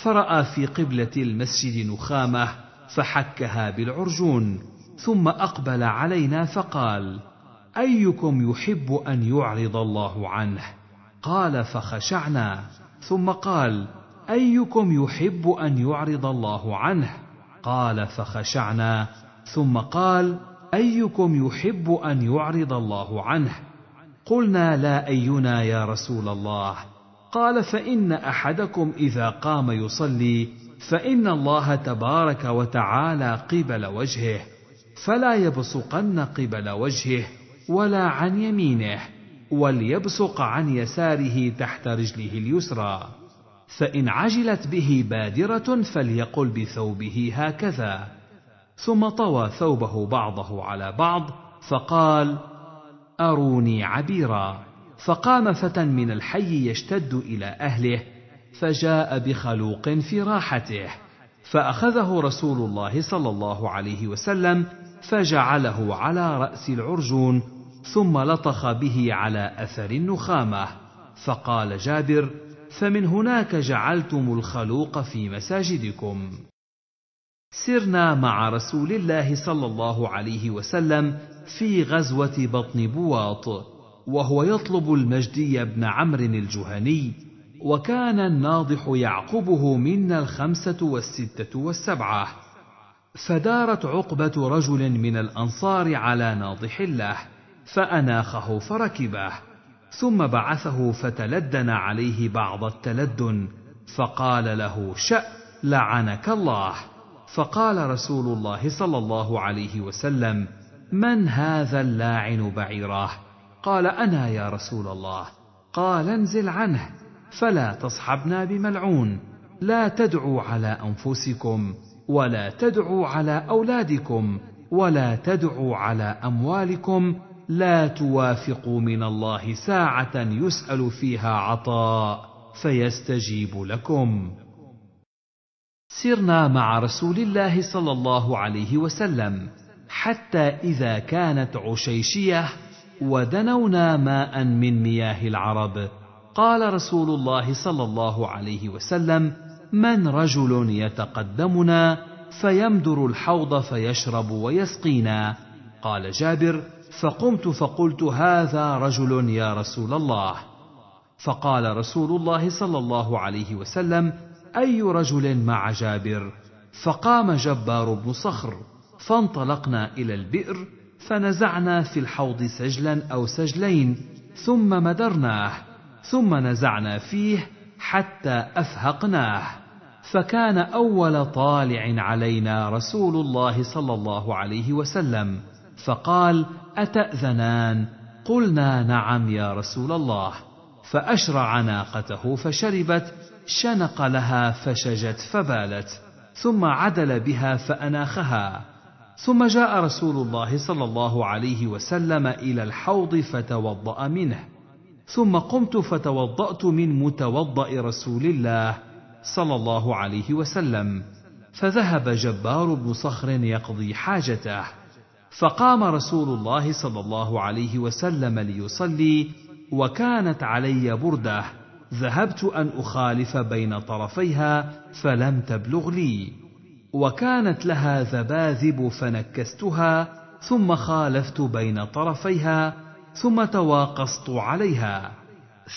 فرأى في قبلة المسجد نخامة فحكها بالعرجون ثم أقبل علينا فقال: أيكم يحب أن يعرض الله عنه؟ قال فخشعنا ثم قال: ايكم يحب ان يعرض الله عنه قال فخشعنا ثم قال ايكم يحب ان يعرض الله عنه قلنا لا اينا يا رسول الله قال فان احدكم اذا قام يصلي فان الله تبارك وتعالى قبل وجهه فلا يبصقن قبل وجهه ولا عن يمينه وليبصق عن يساره تحت رجله اليسرى فان عجلت به بادره فليقل بثوبه هكذا ثم طوى ثوبه بعضه على بعض فقال اروني عبيرا فقام فتى من الحي يشتد الى اهله فجاء بخلوق في راحته فاخذه رسول الله صلى الله عليه وسلم فجعله على راس العرجون ثم لطخ به على اثر النخامه فقال جابر فمن هناك جعلتم الخلوق في مساجدكم سرنا مع رسول الله صلى الله عليه وسلم في غزوه بطن بواط وهو يطلب المجدي بن عمرو الجهني وكان الناضح يعقبه منا الخمسه والسته والسبعه فدارت عقبه رجل من الانصار على ناضح الله فاناخه فركبه ثم بعثه فتلدن عليه بعض التلدن فقال له شأ لعنك الله فقال رسول الله صلى الله عليه وسلم من هذا اللاعن بعيره قال انا يا رسول الله قال انزل عنه فلا تصحبنا بملعون لا تدعوا على انفسكم ولا تدعوا على اولادكم ولا تدعوا على اموالكم لا توافقوا من الله ساعة يسأل فيها عطاء فيستجيب لكم. سرنا مع رسول الله صلى الله عليه وسلم حتى إذا كانت عشيشية ودنونا ماء من مياه العرب قال رسول الله صلى الله عليه وسلم من رجل يتقدمنا فيمدر الحوض فيشرب ويسقينا قال جابر فقمت فقلت هذا رجل يا رسول الله فقال رسول الله صلى الله عليه وسلم اي رجل مع جابر فقام جبار بن صخر فانطلقنا الى البئر فنزعنا في الحوض سجلا او سجلين ثم مدرناه ثم نزعنا فيه حتى افهقناه فكان اول طالع علينا رسول الله صلى الله عليه وسلم فقال أتأذنان قلنا نعم يا رسول الله فأشرع ناقته فشربت شنق لها فشجت فبالت ثم عدل بها فأناخها ثم جاء رسول الله صلى الله عليه وسلم إلى الحوض فتوضأ منه ثم قمت فتوضأت من متوضأ رسول الله صلى الله عليه وسلم فذهب جبار بن صخر يقضي حاجته فقام رسول الله صلى الله عليه وسلم ليصلي وكانت علي برده ذهبت ان اخالف بين طرفيها فلم تبلغ لي وكانت لها ذباذب فنكستها ثم خالفت بين طرفيها ثم تواقصت عليها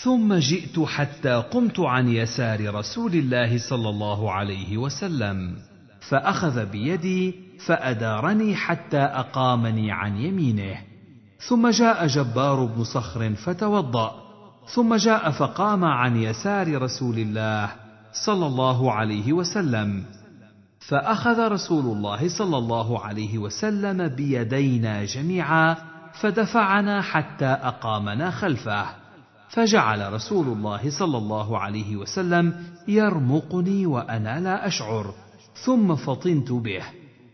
ثم جئت حتى قمت عن يسار رسول الله صلى الله عليه وسلم فاخذ بيدي فأدارني حتى أقامني عن يمينه ثم جاء جبار بن صخر فتوضأ ثم جاء فقام عن يسار رسول الله صلى الله عليه وسلم فأخذ رسول الله صلى الله عليه وسلم بيدينا جميعا فدفعنا حتى أقامنا خلفه فجعل رسول الله صلى الله عليه وسلم يرمقني وأنا لا أشعر ثم فطنت به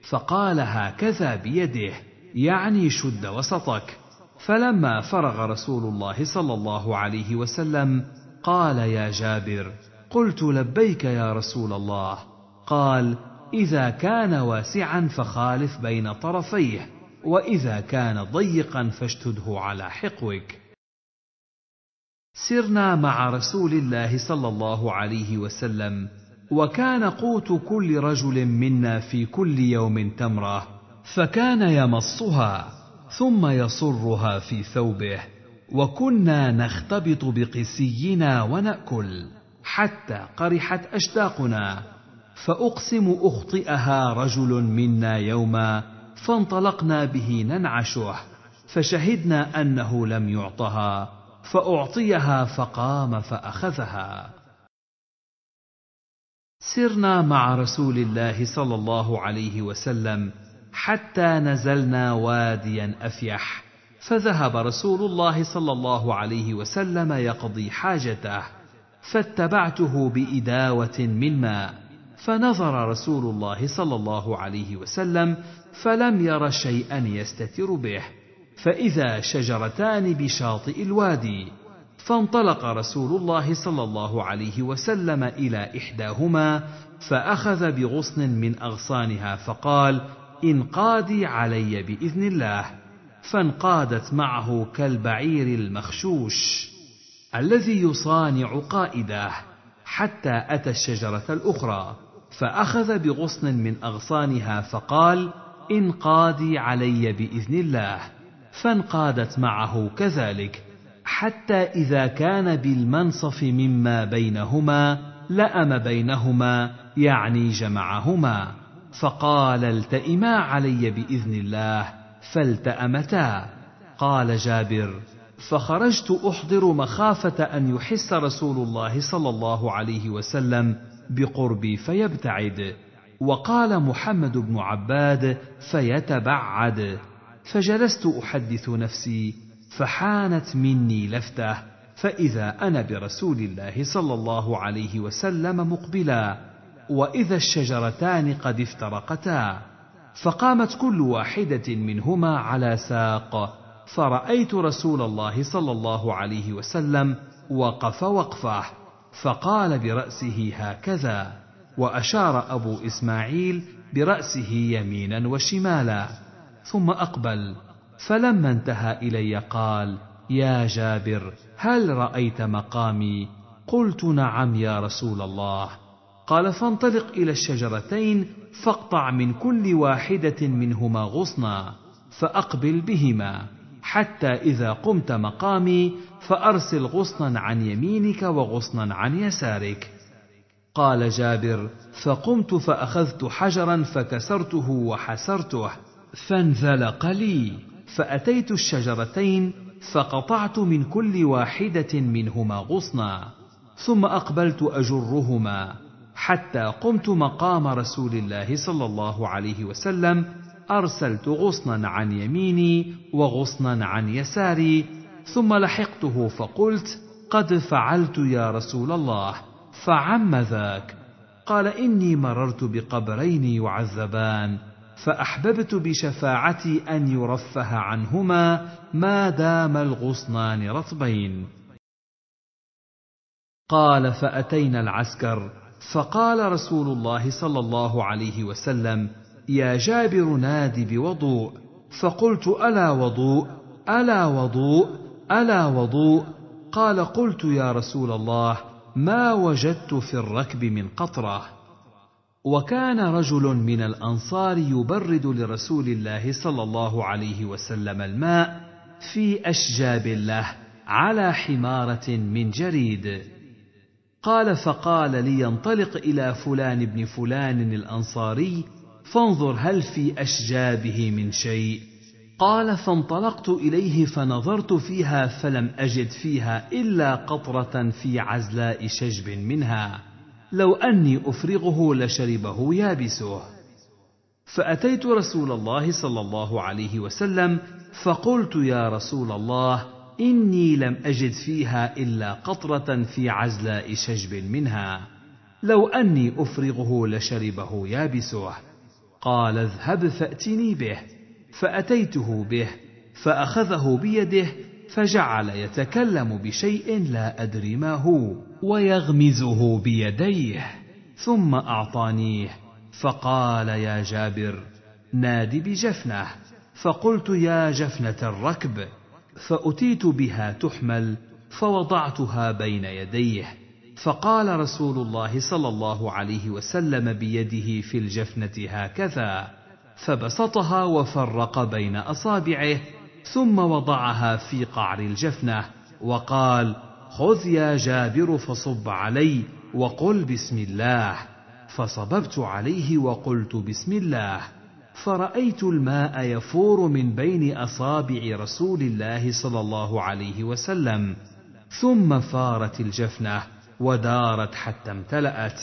فقال هكذا بيده يعني شد وسطك فلما فرغ رسول الله صلى الله عليه وسلم قال يا جابر قلت لبيك يا رسول الله قال اذا كان واسعا فخالف بين طرفيه واذا كان ضيقا فاشتده على حقوك سرنا مع رسول الله صلى الله عليه وسلم وكان قوت كل رجل منا في كل يوم تمره فكان يمصها ثم يصرها في ثوبه وكنا نختبط بقسينا وناكل حتى قرحت اشتاقنا فاقسم اخطئها رجل منا يوما فانطلقنا به ننعشه فشهدنا انه لم يعطها فاعطيها فقام فاخذها سرنا مع رسول الله صلى الله عليه وسلم حتى نزلنا واديا افيح فذهب رسول الله صلى الله عليه وسلم يقضي حاجته فاتبعته باداوه من ماء فنظر رسول الله صلى الله عليه وسلم فلم ير شيئا يستتر به فاذا شجرتان بشاطئ الوادي فانطلق رسول الله صلى الله عليه وسلم الى احداهما فاخذ بغصن من اغصانها فقال انقادي علي باذن الله فانقادت معه كالبعير المخشوش الذي يصانع قائده حتى اتى الشجره الاخرى فاخذ بغصن من اغصانها فقال انقادي علي باذن الله فانقادت معه كذلك حتى إذا كان بالمنصف مما بينهما لأم بينهما يعني جمعهما فقال التئما علي بإذن الله فالتأمتا قال جابر فخرجت أحضر مخافة أن يحس رسول الله صلى الله عليه وسلم بقربي فيبتعد وقال محمد بن عباد فيتبعد فجلست أحدث نفسي فحانت مني لفته فاذا انا برسول الله صلى الله عليه وسلم مقبلا واذا الشجرتان قد افترقتا فقامت كل واحده منهما على ساق فرايت رسول الله صلى الله عليه وسلم وقف وقفه فقال براسه هكذا واشار ابو اسماعيل براسه يمينا وشمالا ثم اقبل فلما انتهى الي قال يا جابر هل رايت مقامي قلت نعم يا رسول الله قال فانطلق الى الشجرتين فاقطع من كل واحده منهما غصنا فاقبل بهما حتى اذا قمت مقامي فارسل غصنا عن يمينك وغصنا عن يسارك قال جابر فقمت فاخذت حجرا فكسرته وحسرته فانزلق لي فأتيت الشجرتين فقطعت من كل واحدة منهما غصنا ثم أقبلت أجرهما حتى قمت مقام رسول الله صلى الله عليه وسلم أرسلت غصنا عن يميني وغصنا عن يساري ثم لحقته فقلت قد فعلت يا رسول الله فعم ذاك قال إني مررت بقبرين يعذبان فاحببت بشفاعتي ان يرفه عنهما ما دام الغصنان رطبين قال فاتينا العسكر فقال رسول الله صلى الله عليه وسلم يا جابر ناد بوضوء فقلت الا وضوء الا وضوء الا وضوء قال قلت يا رسول الله ما وجدت في الركب من قطره وكان رجل من الانصار يبرد لرسول الله صلى الله عليه وسلم الماء في اشجاب له على حماره من جريد قال فقال لي انطلق الى فلان بن فلان الانصاري فانظر هل في اشجابه من شيء قال فانطلقت اليه فنظرت فيها فلم اجد فيها الا قطره في عزلاء شجب منها لو أني أفرغه لشربه يابسه فأتيت رسول الله صلى الله عليه وسلم فقلت يا رسول الله إني لم أجد فيها إلا قطرة في عزلاء شجب منها لو أني أفرغه لشربه يابسه قال اذهب فأتني به فأتيته به فأخذه بيده فجعل يتكلم بشيء لا أدري ما هو ويغمزه بيديه ثم أعطانيه فقال يا جابر ناد بجفنه فقلت يا جفنة الركب فأتيت بها تحمل فوضعتها بين يديه فقال رسول الله صلى الله عليه وسلم بيده في الجفنة هكذا فبسطها وفرق بين أصابعه ثم وضعها في قعر الجفنه وقال خذ يا جابر فصب علي وقل بسم الله فصببت عليه وقلت بسم الله فرايت الماء يفور من بين اصابع رسول الله صلى الله عليه وسلم ثم فارت الجفنه ودارت حتى امتلات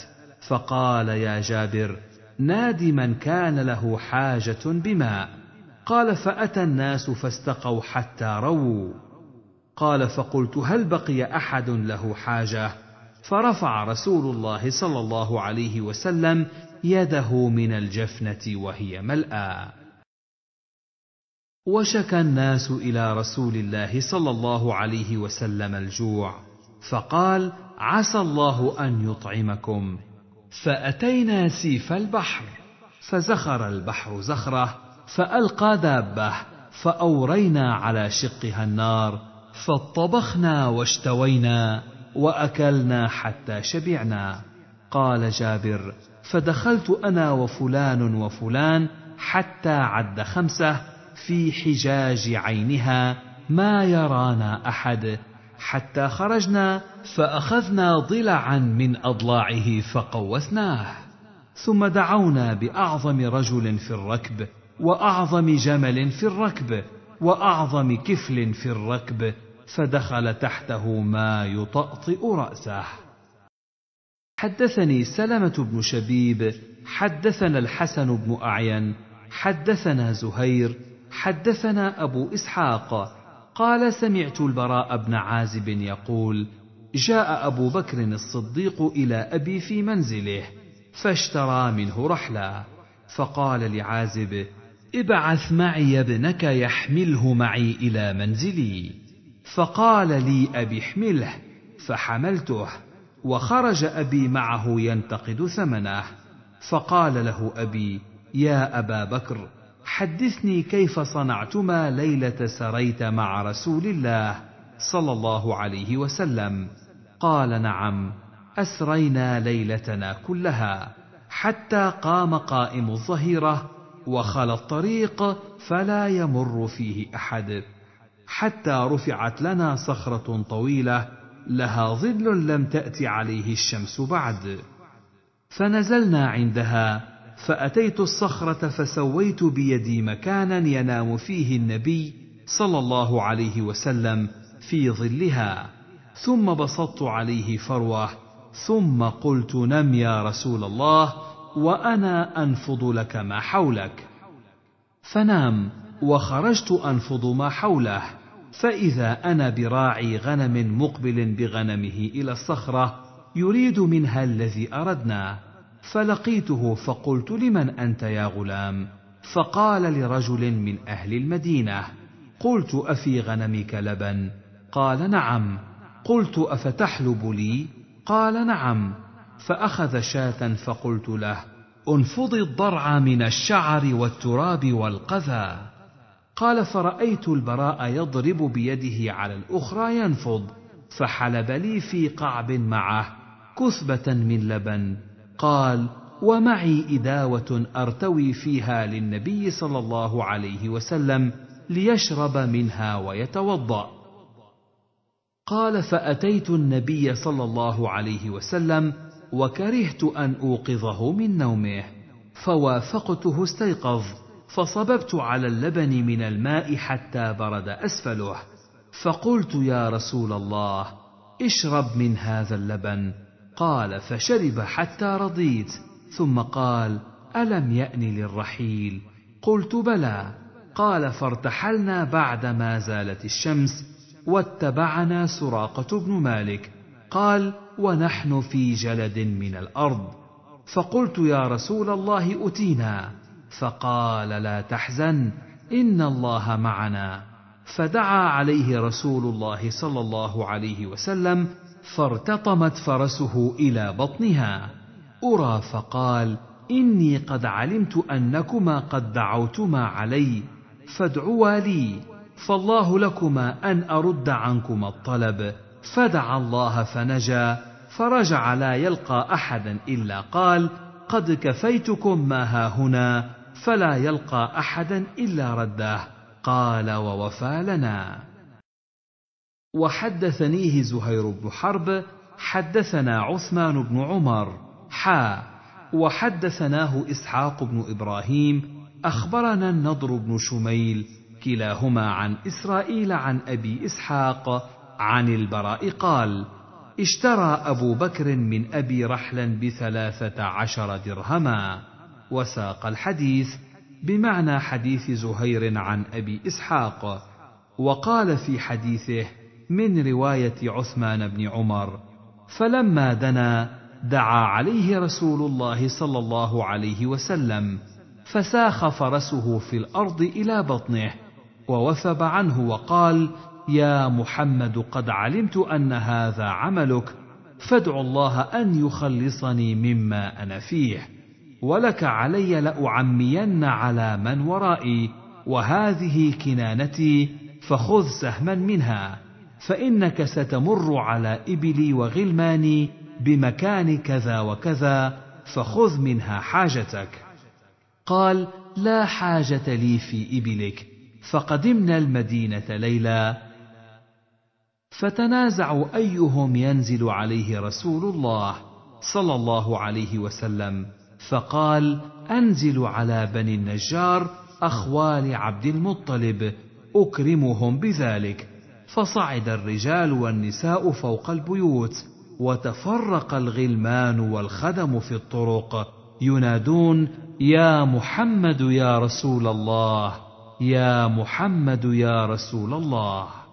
فقال يا جابر ناد من كان له حاجه بماء قال فاتى الناس فاستقوا حتى رووا قال فقلت هل بقي احد له حاجه فرفع رسول الله صلى الله عليه وسلم يده من الجفنه وهي ملأى وشكى الناس الى رسول الله صلى الله عليه وسلم الجوع فقال عسى الله ان يطعمكم فاتينا سيف البحر فزخر البحر زخره فألقى دابة فأورينا على شقها النار فاطبخنا واشتوينا وأكلنا حتى شبعنا قال جابر فدخلت أنا وفلان وفلان حتى عد خمسة في حجاج عينها ما يرانا أحد حتى خرجنا فأخذنا ضلعا من أضلاعه فقوسناه ثم دعونا بأعظم رجل في الركب واعظم جمل في الركب واعظم كفل في الركب فدخل تحته ما يطأطئ رأسه. حدثني سلمة بن شبيب، حدثنا الحسن بن أعين، حدثنا زهير، حدثنا أبو إسحاق، قال سمعت البراء بن عازب يقول: جاء أبو بكر الصديق إلى أبي في منزله، فاشترى منه رحلة، فقال لعازب: ابعث معي ابنك يحمله معي الى منزلي فقال لي ابي احمله فحملته وخرج ابي معه ينتقد ثمنه فقال له ابي يا ابا بكر حدثني كيف صنعتما ليله سريت مع رسول الله صلى الله عليه وسلم قال نعم اسرينا ليلتنا كلها حتى قام قائم الظهيره وخلا الطريق فلا يمر فيه احد حتى رفعت لنا صخره طويله لها ظل لم تات عليه الشمس بعد فنزلنا عندها فاتيت الصخره فسويت بيدي مكانا ينام فيه النبي صلى الله عليه وسلم في ظلها ثم بسطت عليه فروه ثم قلت نم يا رسول الله وانا انفض لك ما حولك فنام وخرجت انفض ما حوله فاذا انا براعي غنم مقبل بغنمه الى الصخره يريد منها الذي اردنا فلقيته فقلت لمن انت يا غلام فقال لرجل من اهل المدينه قلت افي غنمك لبن قال نعم قلت افتحلب لي قال نعم فأخذ شاة فقلت له: انفضي الضرع من الشعر والتراب والقذى. قال فرأيت البراء يضرب بيده على الأخرى ينفض، فحلب لي في قعب معه كثبة من لبن، قال: ومعي إداوة أرتوي فيها للنبي صلى الله عليه وسلم ليشرب منها ويتوضأ. قال فأتيت النبي صلى الله عليه وسلم وكرهت أن أوقظه من نومه فوافقته استيقظ فصببت على اللبن من الماء حتى برد أسفله فقلت يا رسول الله اشرب من هذا اللبن قال فشرب حتى رضيت ثم قال ألم يأن للرحيل قلت بلى قال فارتحلنا بعدما زالت الشمس واتبعنا سراقة بن مالك قال ونحن في جلد من الارض فقلت يا رسول الله اتينا فقال لا تحزن ان الله معنا فدعا عليه رسول الله صلى الله عليه وسلم فارتطمت فرسه الى بطنها ارى فقال اني قد علمت انكما قد دعوتما علي فادعوا لي فالله لكما ان ارد عنكما الطلب فدعا الله فنجا فرجع لا يلقى احدا الا قال قد كفيتكم ما ها هنا فلا يلقى احدا الا رده قال ووفى لنا وحدثنيه زهير بن حرب حدثنا عثمان بن عمر حا وحدثناه اسحاق بن ابراهيم اخبرنا النضر بن شميل كلاهما عن اسرائيل عن ابي اسحاق عن البراء قال اشترى أبو بكر من أبي رحلا بثلاثة عشر درهما وساق الحديث بمعنى حديث زهير عن أبي إسحاق وقال في حديثه من رواية عثمان بن عمر فلما دنا دعا عليه رسول الله صلى الله عليه وسلم فساخ فرسه في الأرض إلى بطنه ووثب عنه وقال يا محمد قد علمت ان هذا عملك فادع الله ان يخلصني مما انا فيه ولك علي لاعمين على من ورائي وهذه كنانتي فخذ سهما منها فانك ستمر على ابلي وغلماني بمكان كذا وكذا فخذ منها حاجتك قال لا حاجه لي في ابلك فقدمنا المدينه ليلا فتنازعوا ايهم ينزل عليه رسول الله صلى الله عليه وسلم فقال انزل على بني النجار اخوال عبد المطلب اكرمهم بذلك فصعد الرجال والنساء فوق البيوت وتفرق الغلمان والخدم في الطرق ينادون يا محمد يا رسول الله يا محمد يا رسول الله